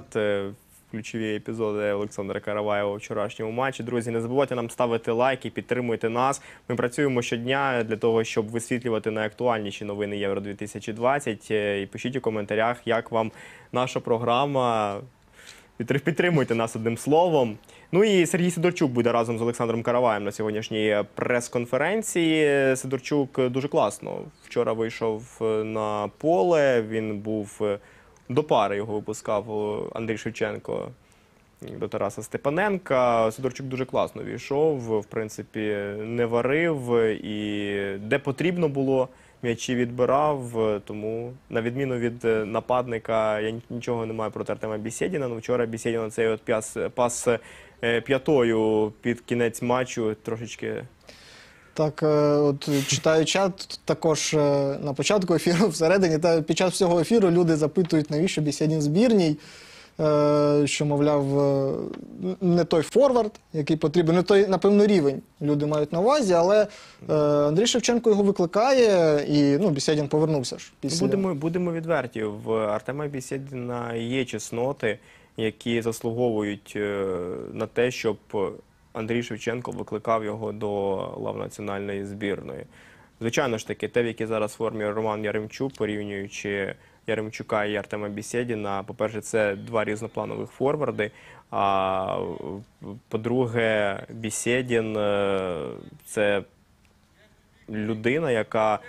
ключові епізоди Олександра Караваєва у вчорашньому матчі. Друзі, не забувайте нам ставити лайки, підтримуйте нас. Ми працюємо щодня для того, щоб висвітлювати найактуальніші новини Євро 2020 е, І пишіть у коментарях, як вам наша програма. Підтримуйте нас одним словом. Ну і Сергій Сидорчук буде разом з Олександром Караваєм на сьогоднішній е, прес-конференції. Сидорчук дуже класно. Вчора вийшов е, на поле. Він був до пари його випускав Андрій Шевченко до Тараса Степаненка. Сидорчук дуже класно війшов, в принципі, не варив і де потрібно було. М'ячі відбирав, тому на відміну від е, нападника, я нічого не маю проти Артема Бісєдіна. Ну вчора Бісєдіна цей от пас пас е, п'ятою під кінець матчу трошечки так, е, от читаю чат також е, на початку ефіру, всередині, та під час всього ефіру люди запитують, навіщо бісядін збірній, е, що, мовляв, не той форвард, який потрібен, не той, напевно, рівень люди мають на увазі, але Андрій Шевченко його викликає, і ну, Бісядін повернувся ж. Після... Будемо будемо відверті. В Артема Бісядіна є чесноти, які заслуговують на те, щоб Андрій Шевченко викликав його до лав національної збірної. Звичайно ж таки, те, в якій зараз формі Роман Яремчук, порівнюючи Яремчука і Артема Бісєдіна, по-перше, це два різнопланових форварди. А по-друге, Бісєдін е, це людина, яка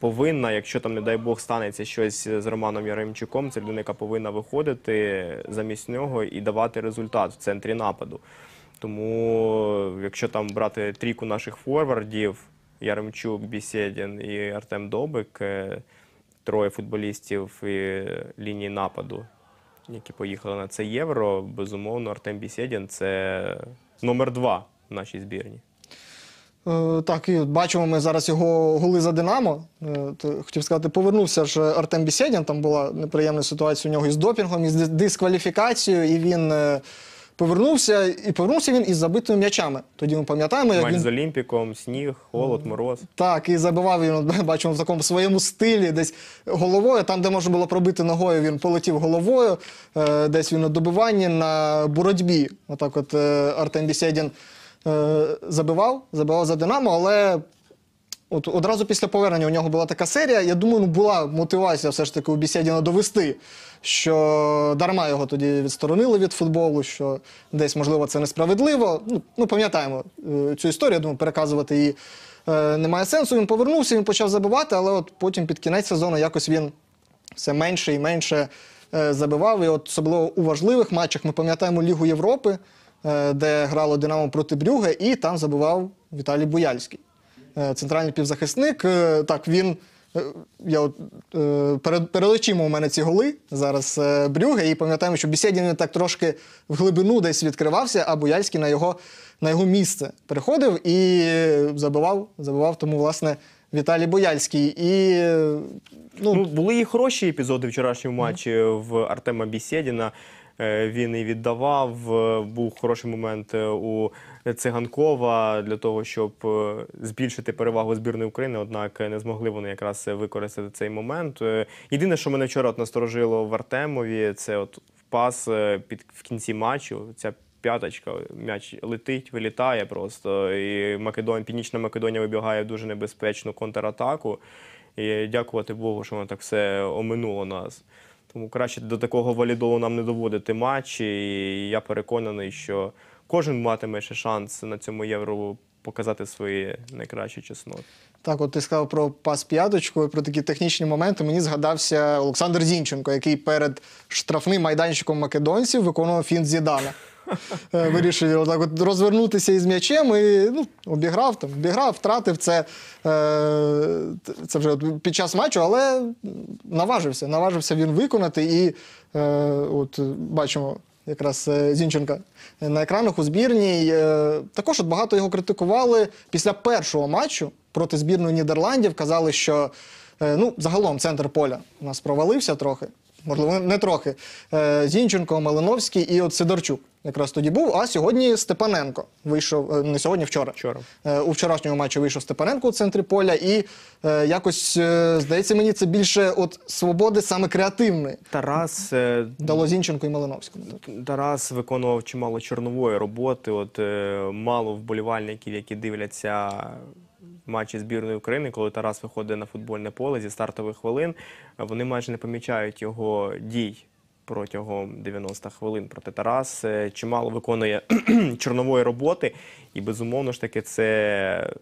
повинна, якщо там, не дай Бог, станеться щось з Романом Яремчуком, це людина, яка повинна виходити замість нього і давати результат в центрі нападу. Тому, якщо там брати трійку наших форвардів, Яремчук, Бісєдін і Артем Добик, е, троє футболістів і лінії нападу, які поїхали на це євро, безумовно, Артем Бісєдін це номер два в нашій збірні. Е, так, і бачимо ми зараз його гули за Динамо. Е, хотів сказати, повернувся ж Артем Бісєдін. Там була неприємна ситуація у нього із допінгом, із дискваліфікацією, і він Повернувся і повернувся він із забитими м'ячами. Тоді ми пам'ятаємо, як Матч він... з Олімпіком, сніг, холод, мороз. Так, і забивав він, [LAUGHS] бачимо, в такому своєму стилі, десь головою. Там, де можна було пробити ногою, він полетів головою. Е, десь він на добиванні, на боротьбі. Отак, от е, Артем Бісєдін е, забивав, забивав за Динамо, але. От одразу після повернення у нього була така серія. Я думаю, ну була мотивація все ж таки у Бісєдіна довести що дарма його тоді відсторонили від футболу, що десь, можливо, це несправедливо. Ну, пам'ятаємо е, цю історію, я думаю, переказувати її е, немає сенсу. Він повернувся, він почав забивати, але от потім під кінець сезону якось він все менше і менше е, забивав. І от особливо у важливих матчах ми пам'ятаємо Лігу Європи, де грало Динамо проти Брюге, і там забивав Віталій Буяльський. Центральний півзахисник. Так, він. Е, я от, е, перелечимо у мене ці голи зараз е, Брюге, і пам'ятаємо, що Бісєдін так трошки в глибину десь відкривався, а Буяльський на його на його місце приходив і забивав, забивав тому, власне, Віталій Бояльський. І, е, ну... ну були і хороші епізоди в вчорашньому матчі в Артема Бісєдіна. Е, він і віддавав. Е, був хороший момент е, у циганкова для того, щоб збільшити перевагу збірної України. Однак не змогли вони якраз використати цей момент. Єдине, що мене вчора от насторожило в Артемові, це от пас під в кінці матчу. Ця П'яточка, м'яч летить, вилітає просто. І Македон, Північна Македонія вибігає в дуже небезпечну контратаку. І Дякувати Богу, що воно так все оминуло нас. Тому краще до такого валідолу нам не доводити матчі. І я переконаний, що кожен матиме ще шанс на цьому євро показати свої найкращі чесноти. Так, от ти сказав про пас п'яточку і про такі технічні моменти. Мені згадався Олександр Зінченко, який перед штрафним майданчиком македонців виконував фінт зідана. Е, вирішив отак от розвернутися із м'ячем і ну, обіграв, там, обіграв, втратив це е, це вже під час матчу, але наважився. Наважився він виконати. І е, от бачимо якраз Зінченка на екранах у збірній. Також от багато його критикували після першого матчу проти збірної Нідерландів. Казали, що ну, загалом центр поля у нас провалився трохи можливо, не трохи. Е, Зінченко, Малиновський і от Сидорчук якраз тоді був. А сьогодні Степаненко вийшов е, не сьогодні, вчора. Вчора е, у вчорашньому матчі вийшов Степаненко у центрі поля, і якось здається мені це більше от свободи, саме креативної. Тарас дало Зінченко і Малиновському. Тарас виконував чимало чорнової роботи. От мало вболівальників, які дивляться матчі збірної України, коли Тарас виходить на футбольне поле зі стартових хвилин, вони майже не помічають його дій. Протягом 90 хвилин проти Тарас чимало виконує [CLEARS THROAT] чорнової роботи, і безумовно ж таки це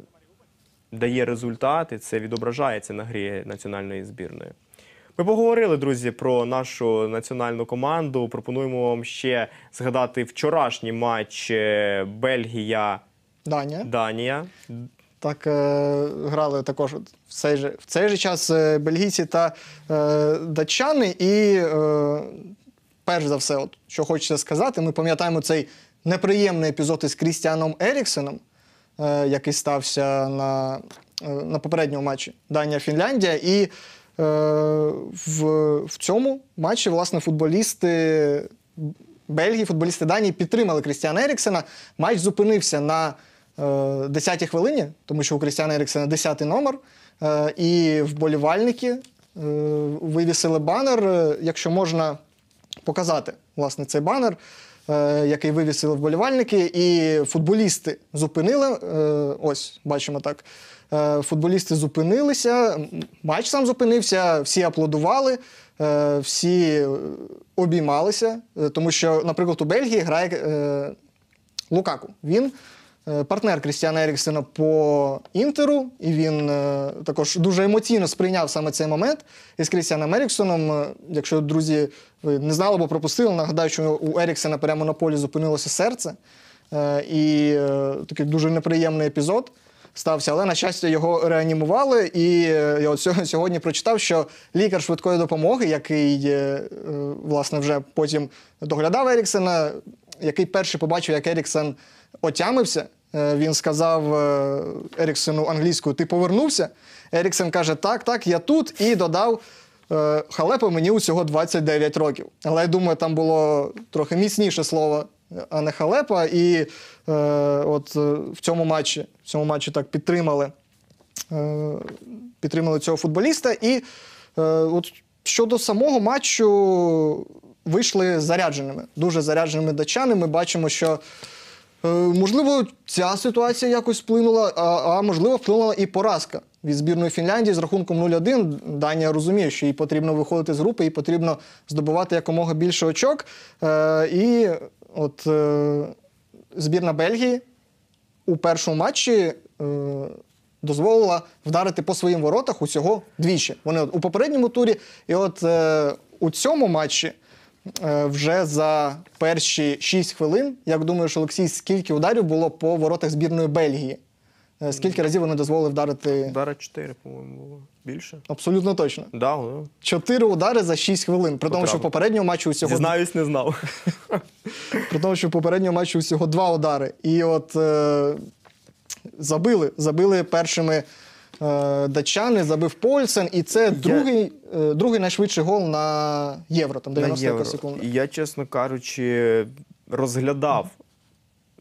дає результати, це відображається на грі національної збірної. Ми поговорили, друзі, про нашу національну команду. Пропонуємо вам ще згадати вчорашній матч е, Бельгія. Данія. Так е, грали також в цей же в цей же час е, бельгійці та е, датчани. І е, перш за все, от, що хочеться сказати, ми пам'ятаємо цей неприємний епізод із Крістіаном Еріксеном, е, який стався на е, на попередньому матчі Данія-Фінляндія. І е, в, в цьому матчі власне футболісти Бельгії, футболісти Данії підтримали Крістіана Еріксена. Матч зупинився на 10-й е, хвилині, тому що у Крістіана Еріксена 10-й номер, е, і вболівальники е, вивісили банер, якщо можна показати власне, цей банер. Який вивісили вболівальники, і футболісти зупинили. Ось бачимо так. Футболісти зупинилися, матч сам зупинився, всі аплодували, всі обіймалися. Тому що, наприклад, у Бельгії грає Лукаку. Він Е, партнер Крістіана Еріксена по інтеру, і він е, також дуже емоційно сприйняв саме цей момент. із Крістіаном Еріксоном, е, якщо друзі ви не знали або пропустили, нагадаю, що у Еріксена прямо на полі зупинилося серце. І такий дуже неприємний епізод. Стався, але на щастя його реанімували. І я от [LAUGHS] сьогодні прочитав, що лікар швидкої допомоги, який власне вже потім доглядав Еріксена, який перший побачив, як Еріксон отямився. Е, він сказав е, Еріксону англійською: Ти повернувся? Еріксен каже: Так, так, я тут і додав. Е, халепа мені усього 29 років. Але я думаю, там було трохи міцніше слово, а не халепа. І е, от в цьому матчі в цьому матчі так підтримали е, підтримали цього футболіста. І е, от щодо самого матчу, вийшли зарядженими, дуже зарядженими датчани. Ми бачимо, що е, можливо ця ситуація якось вплинула, а, а можливо, вплинула і поразка від збірної Фінляндії з рахунком 0-1. Данія розуміє, що їй потрібно виходити з групи, їй потрібно здобувати якомога більше очок. Е, І от е, збірна Бельгії у першому матчі. Е, Дозволила вдарити по своїм воротах усього двічі. Вони от у попередньому турі, і от е, у цьому матчі Е, вже за перші 6 хвилин. Як думаєш, Олексій, скільки ударів було по воротах збірної Бельгії? Е, скільки разів вони дозволили вдарити? Удара 4, по-моєму, було. Більше. Абсолютно точно. Да, ну. Чотири удари за 6 хвилин. При тому, що в попередньому матчі усього. Знаюсь, не знав. [LAUGHS] При тому, що в попередньому матчі усього два удари. І от е... забили. Забили першими. Е, датчани забив Польсен, і це другий я... Е, другий найшвидший гол на євро. Там 90 секунд. я, чесно кажучи, розглядав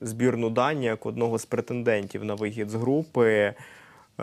збірну Данії як одного з претендентів на вихід з групи.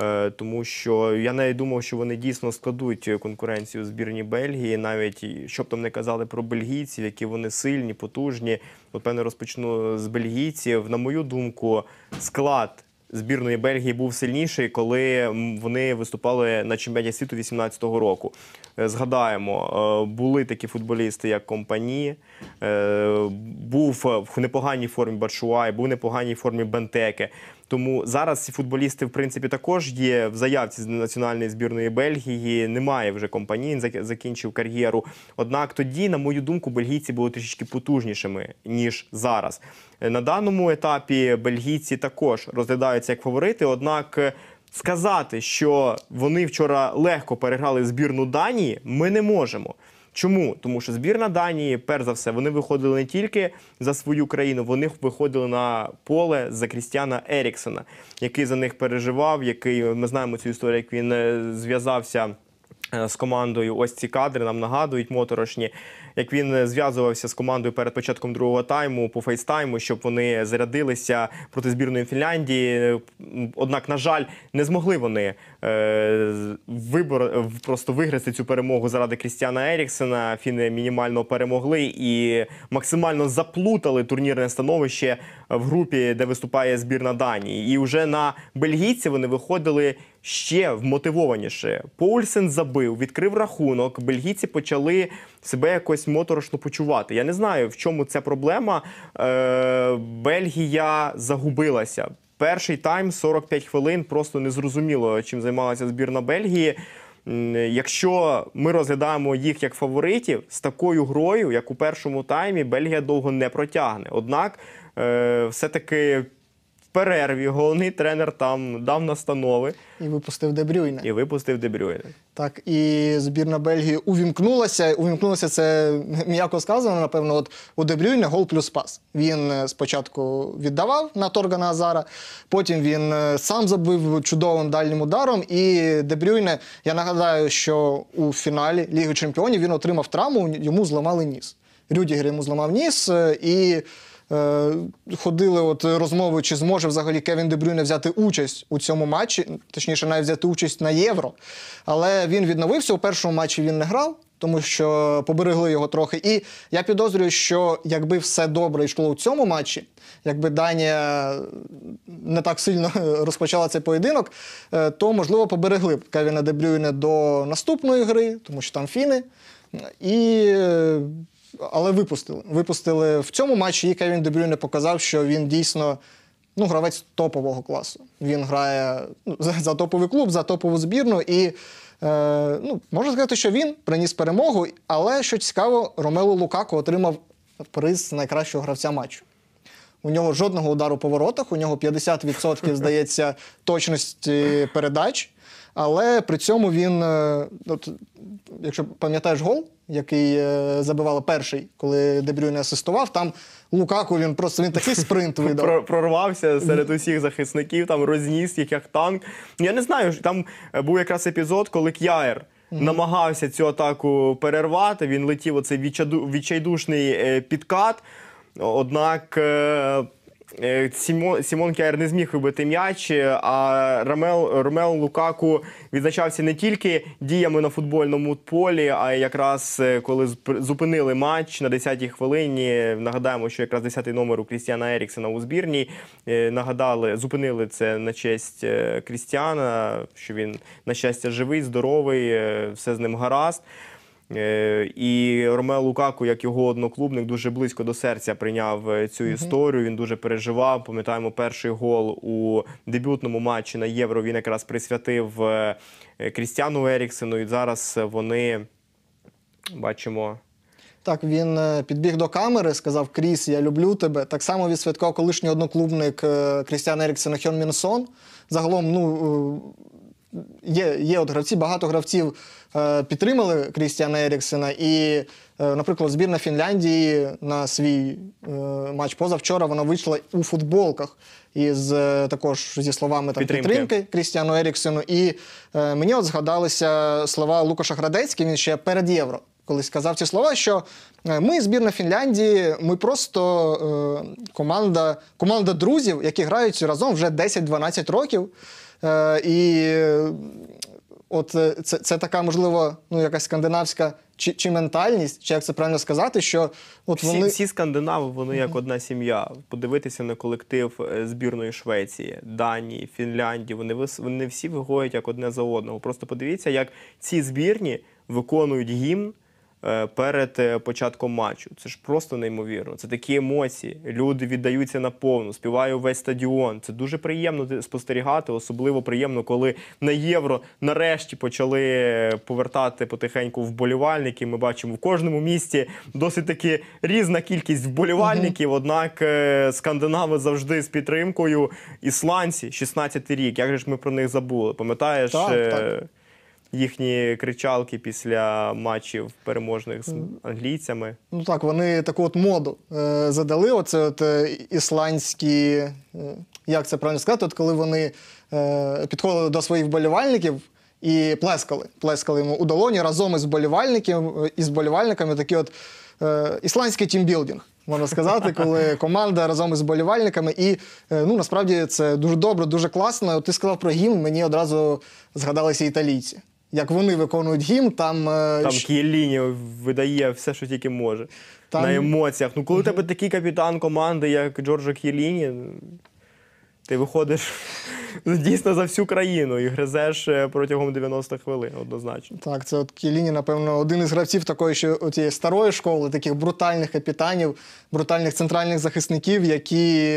Е, тому що я навіть думав, що вони дійсно складуть конкуренцію збірні Бельгії, навіть щоб там не казали про бельгійців, які вони сильні, потужні. От певне розпочну з бельгійців. На мою думку, склад збірної Бельгії був сильніший, коли вони виступали на чемпіонаті світу 18-го року. Е, згадаємо, е, були такі футболісти, як компані, е, був в непоганій формі Баршуай, був в непоганій формі Бентеке. Тому зараз ці футболісти, в принципі, також є в заявці з національної збірної Бельгії. Немає вже компаній, закінчив кар'єру. Однак тоді, на мою думку, бельгійці були трішечки потужнішими ніж зараз. На даному етапі бельгійці також розглядаються як фаворити. Однак е, сказати, що вони вчора легко переграли збірну Данії, ми не можемо. Чому? Тому що збірна Данії, перш за все, вони виходили не тільки за свою країну, вони виходили на поле за Крістіана Еріксона, який за них переживав, який ми знаємо цю історію, як він е, зв'язався. Е, з командою, ось ці кадри нам нагадують моторошні як він е, зв'язувався з командою перед початком другого тайму по фейстайму, щоб вони зарядилися проти збірної Фінляндії. Е, однак, на жаль, не змогли вони е, вибор просто виграти цю перемогу заради Крістіана Еріксена. Фіни мінімально перемогли і максимально заплутали турнірне становище в групі, де виступає збірна Данії, і вже на бельгійці вони виходили ще вмотивованіше. Поульсен забив, відкрив рахунок. Бельгійці почали себе якось моторошно почувати. Я не знаю, в чому ця проблема. Е, Бельгія загубилася. Перший тайм 45 хвилин. Просто незрозуміло, чим займалася збірна Бельгії якщо ми розглядаємо їх як фаворитів з такою грою, як у першому таймі, Бельгія довго не протягне. Однак, е, все-таки перерві головний тренер там дав настанови. І випустив Дебрюйне. І випустив Дебрюйне. Так, і збірна Бельгії увімкнулася. Увімкнулася це м'яко сказано, напевно. От у Дебрюйне гол плюс пас. Він е, спочатку віддавав на Торгана Азара, потім він е, сам забив чудовим дальнім ударом. І Дебрюйне, я нагадаю, що у фіналі Ліги Чемпіонів він отримав травму, йому зламали ніс. Рюдігер йому зламав ніс е, і. Е, ходили от розмови, чи зможе взагалі Кевін Дебрюне взяти участь у цьому матчі, точніше, навіть взяти участь на євро. Але він відновився у першому матчі. Він не грав. Тому що поберегли його трохи. І я підозрюю, що якби все добре йшло у цьому матчі, якби Данія не так сильно [LAUGHS] розпочала цей поєдинок, е, то, можливо, поберегли б Кевіна Дебрюйне до наступної гри, тому що там фіни. І е, але випустили. Випустили в цьому матчі. І Кевін не показав, що він дійсно ну, гравець топового класу. Він грає ну, за, за топовий клуб, за топову збірну. І е, ну, можна сказати, що він приніс перемогу, але що цікаво, Ромело Лукако отримав приз найкращого гравця матчу. У нього жодного удару по воротах, у нього 50% [LAUGHS] здається точності передач. Але при цьому він, е, от, якщо пам'ятаєш гол, який е, забивали перший, коли Дебрюй не асистував, там Лукаку він просто він такий спринт [LAUGHS] видав. Прорвався серед усіх захисників, там розніс їх як танк. Я не знаю, там був якраз епізод, коли К'яєр. Mm -hmm. Намагався цю атаку перервати. Він летів оцей відчайдушний е, підкат. Однак. Е, Сімон Сімон Кяр не зміг вибити м'яч. Е, а Рамел Ромел Лукаку відзначався не тільки діями на футбольному полі, а якраз е, коли зупинили матч на 10-й хвилині. Нагадаємо, що якраз 10-й номер у Крістіана Еріксена у збірній нагадали, зупинили це на честь Крістіана, що він на щастя живий, здоровий, все з ним гаразд. Е, і Ромео Лукаку, як його одноклубник, дуже близько до серця прийняв е, цю історію. Він дуже переживав. Пам'ятаємо, перший гол у дебютному матчі на євро він якраз присвятив е, Крістіану Еріксену. І зараз вони бачимо. Так, він підбіг до камери, сказав Кріс, я люблю тебе. Так само відсвяткував колишній одноклубник Крістіан Еріксена Хьон Мінсон. Загалом, ну є є от гравці, багато гравців е, підтримали Крістіана Еріксена. І, е, наприклад, збірна Фінляндії на свій е, матч позавчора вона вийшла у футболках із е, також зі словами там, підтримки. підтримки Крістіану Еріксену. І е, мені от згадалися слова Лукаша Градецький, він ще перед євро. коли сказав ці слова, що е, ми збірна Фінляндії, ми просто е, команда команда друзів, які грають разом вже 10-12 років. Е, і е, от е, це це така, можливо, ну якась скандинавська чи чи ментальність, чи як це правильно сказати, що от вони всі, всі скандинави, вони як одна сім'я. Подивитися на колектив збірної Швеції, Данії, Фінляндії. Вони вони всі виходять як одне за одного. Просто подивіться, як ці збірні виконують гімн Е, перед е, початком матчу. Це ж просто неймовірно. Це такі емоції. Люди віддаються наповну, співає весь стадіон. Це дуже приємно спостерігати, особливо приємно, коли на євро нарешті почали повертати потихеньку вболівальники. Ми бачимо в кожному місті досить таки різна кількість вболівальників. Однак е, скандинави завжди з підтримкою. Ісландці, 16 рік. Як же ж ми про них забули? Пам'ятаєш? Так, так їхні кричалки після матчів переможних з англійцями. Ну так, вони таку от моду е, задали. Оце от е, ісландські, е, як це правильно сказати, от коли вони е, підходили до своїх вболівальників. І плескали, плескали йому у долоні разом із болівальниками, із болівальниками такий от е, ісландський тімбілдинг, можна сказати, коли [LAUGHS] команда разом із болівальниками. І е, ну насправді це дуже добре, дуже класно. От Ти сказав про гімн, мені одразу згадалися італійці як вони виконують гімн, там е, Там щ- Кієліні видає все, що тільки може. Там- На емоціях. Ну, коли у тебе такий капітан команди, як Джорджо Кієліні, ти виходиш [LAUGHS] дійсно за всю країну і гризеш е, протягом 90 хвилин, однозначно. Так, це от Кіліні, напевно, один із гравців такої ще тієї старої школи, таких брутальних капітанів, брутальних центральних захисників, які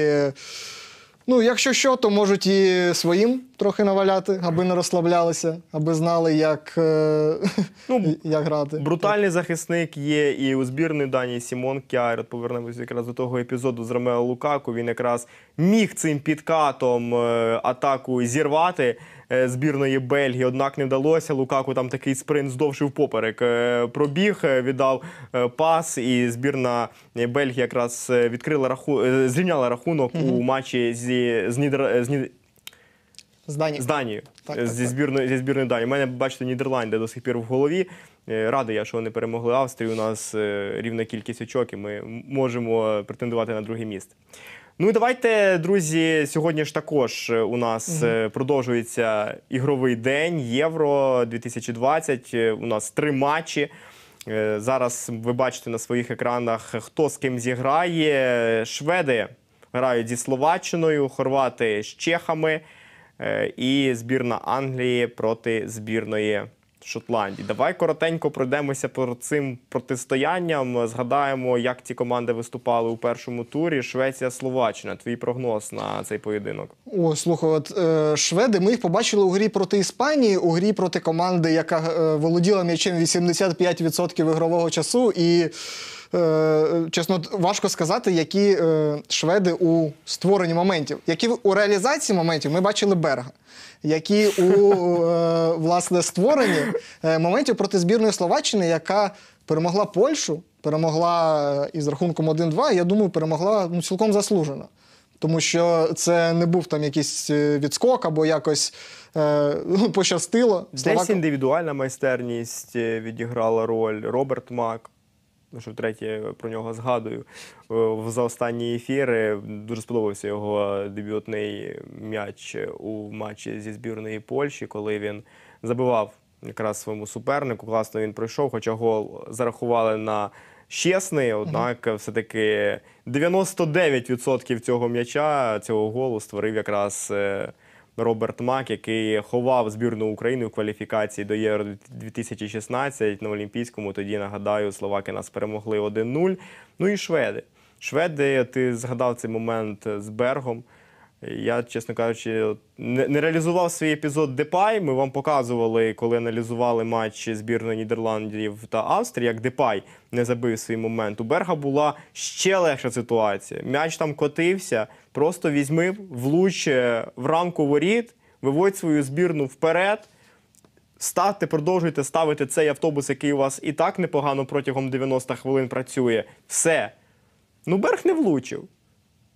Ну, якщо що, то можуть і своїм трохи наваляти, аби не розслаблялися, аби знали, як е, [LAUGHS] ну, як грати. Брутальний так. захисник є і у збірної дані Сімон Кяйрат. Повернемось якраз до того епізоду з Ромео Лукаку. Він якраз міг цим підкатом е, атаку зірвати. Е, збірної Бельгії. Однак не вдалося. Лукаку там такий спринт здовжив поперек. Е, пробіг е, віддав пас, і збірна Бельгії якраз відкрила раху... зрівняла рахунок угу. у матчі зі з Нідер... з Нід... З Данією. Дані. Зі збірної зі збірної Данії. У мене, бачите, Нідерланди до сих пір в голові. Радий я, що вони перемогли Австрію. У нас рівна кількість очок, і ми можемо претендувати на друге місце. Ну і давайте, друзі, сьогодні ж також е, у нас угу. продовжується ігровий день Євро 2020. Е, у нас три матчі. Зараз ви бачите на своїх екранах, хто з ким зіграє. Шведи грають зі Словаччиною, хорвати з Чехами і збірна Англії проти збірної. Шотландії. Давай коротенько пройдемося про цим протистоянням. Згадаємо, як ці команди виступали у першому турі. Швеція, Словаччина. Твій прогноз на цей поєдинок? О, слухай, от е, шведи. Ми їх побачили у грі проти Іспанії, у грі проти команди, яка е, володіла м'ячем 85% ігрового часу і. Е, чесно, важко сказати, які е, шведи у створенні моментів, які у реалізації моментів ми бачили берега, які у е, власне створенні моментів проти збірної Словаччини, яка перемогла Польщу, перемогла із рахунком 1-2, я думаю, перемогла ну, цілком заслужено. Тому що це не був там якийсь відскок або якось е, ну, пощастило. Десь індивідуальна майстерність відіграла роль Роберт Мак. Ну, що третє про нього згадую. Е, за останні ефіри дуже сподобався його дебютний м'яч у матчі зі збірної Польщі, коли він забивав якраз своєму супернику. Класно він пройшов, хоча гол зарахували на чесний, однак, все-таки 99% цього м'яча, цього голу створив якраз е, Роберт Мак, який ховав збірну України у кваліфікації до Євро 2016 на Олімпійському. Тоді нагадаю, словаки нас перемогли 1-0. Ну і шведи. Шведи, ти згадав цей момент з Бергом. Я, чесно кажучи, не, реалізував свій епізод Депай. Ми вам показували, коли аналізували матч збірної Нідерландів та Австрії, як Депай не забив свій момент. У Берга була ще легша ситуація. М'яч там котився, просто візьми влуч в рамку воріт, виводь свою збірну вперед. Ставте, продовжуйте ставити цей автобус, який у вас і так непогано протягом 90 хвилин працює. Все. Ну, Берг не влучив.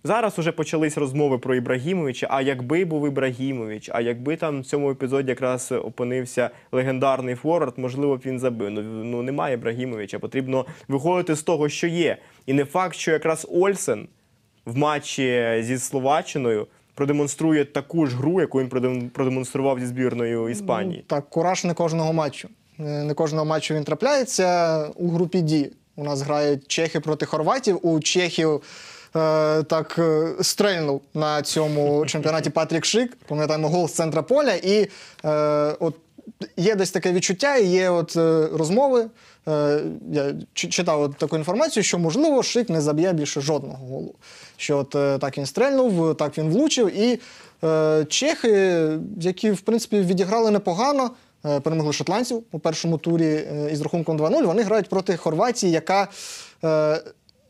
Зараз уже почались розмови про Ібрагімовича. А якби був Ібрагімович, а якби там в цьому епізоді якраз опинився легендарний форвард, можливо, б він забив. Ну, ну немає Ібрагімовича. Потрібно виходити з того, що є. І не факт, що якраз Ольсен в матчі зі Словаччиною продемонструє таку ж гру, яку він продемонстрував зі збірною ну, Іспанії. Так, кураж не кожного матчу. Не кожного матчу він трапляється у групі. Ді у нас грають чехи проти хорватів. У чехів. Е, так е, стрельнув на цьому [LAUGHS] чемпіонаті Патрік Шик. Пам'ятаємо гол з центра поля. І е, от є десь таке відчуття, і є от розмови. Я читав от таку інформацію, що можливо Шик не заб'є більше жодного голу. Що от так він стрельнув, так він влучив. І чехи, які в принципі відіграли непогано. Перемогли шотландців у першому турі із рахунком 2-0. Вони грають проти Хорватії, яка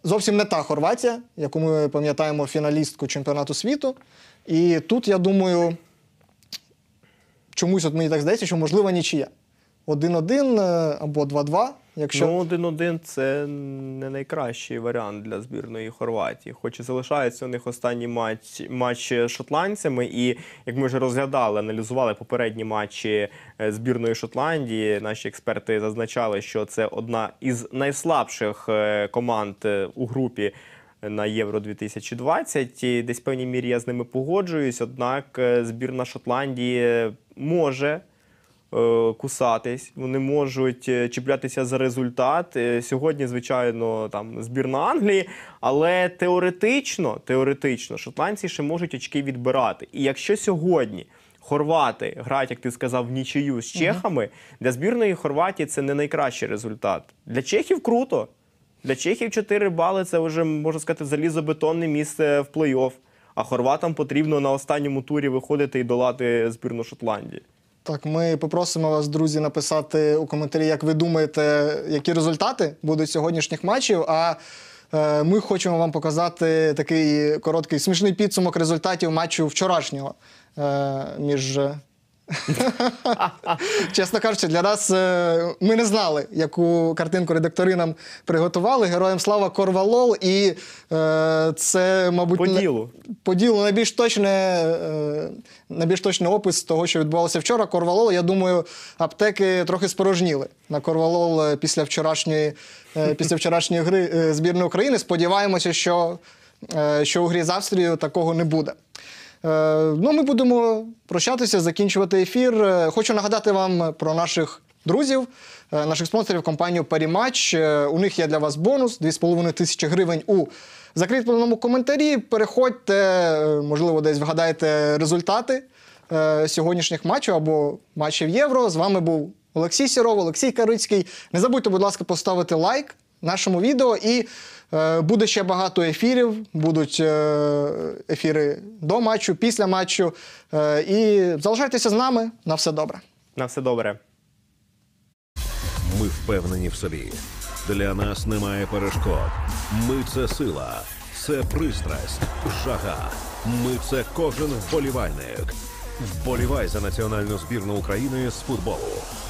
зовсім не та Хорватія, яку ми пам'ятаємо фіналістку чемпіонату світу. І тут, я думаю, чомусь от мені так здається, що можлива нічия. 1-1 е, або 2-2. Якщо... Ну, 1-1 це не найкращий варіант для збірної Хорватії. Хоч і залишається у них останній матч матч з шотландцями, і як ми вже розглядали, аналізували попередні матчі е, збірної Шотландії. Наші експерти зазначали, що це одна із найслабших е, команд е, у групі. На євро 2020 і десь в певній мірі я з ними погоджуюсь однак збірна Шотландії може. Е, кусатись, вони можуть е, чіплятися за результат. Е, сьогодні, звичайно, там збірна Англії, але теоретично, теоретично, шотландці ще можуть очки відбирати. І якщо сьогодні... Хорвати грають, як ти сказав, в нічию з чехами. Uh Для збірної Хорватії це не найкращий результат. Для Чехів круто. Для Чехів 4 бали це вже, можна сказати, залізобетонне місце в плей-офф. А хорватам потрібно на останньому турі виходити і долати збірну Шотландії. Так, ми попросимо вас, друзі, написати у коментарі, як ви думаєте, які результати будуть сьогоднішніх матчів. А е, ми хочемо вам показати такий короткий смішний підсумок результатів матчу вчорашнього е, між [LAUGHS] Чесно кажучи, для нас е, ми не знали, яку картинку редактори нам приготували. Героям слава Корвалол, і е, це, мабуть, по ділу. По ділу найбільш точне, е, найбільш точний опис того, що відбувалося вчора. Корвалол, я думаю, аптеки трохи спорожніли на Корвалол після вчорашньої, після вчорашньої гри збірної України. Сподіваємося, що, що у грі з Австрією такого не буде. Е, ну, ми будемо прощатися, закінчувати ефір. Е, хочу нагадати вам про наших. Друзів, е, наших спонсорів компанію Перімач. У них є для вас бонус 2,5 тисячі гривень у закріпленому коментарі. Переходьте, можливо, десь вгадаєте результати сьогоднішніх матчів або матчів євро. З вами був Олексій Сіров, Олексій Карицький. Не забудьте, будь ласка, поставити лайк нашому відео. І е, буде ще багато ефірів. Будуть е, ефіри до матчу, після матчу. Е, і залишайтеся з нами. На все добре. На все добре. Ми впевнені в собі. Для нас немає перешкод. Ми це сила, це пристрасть, жага. Ми це кожен вболівальник. Вболівай за національну збірну України з футболу.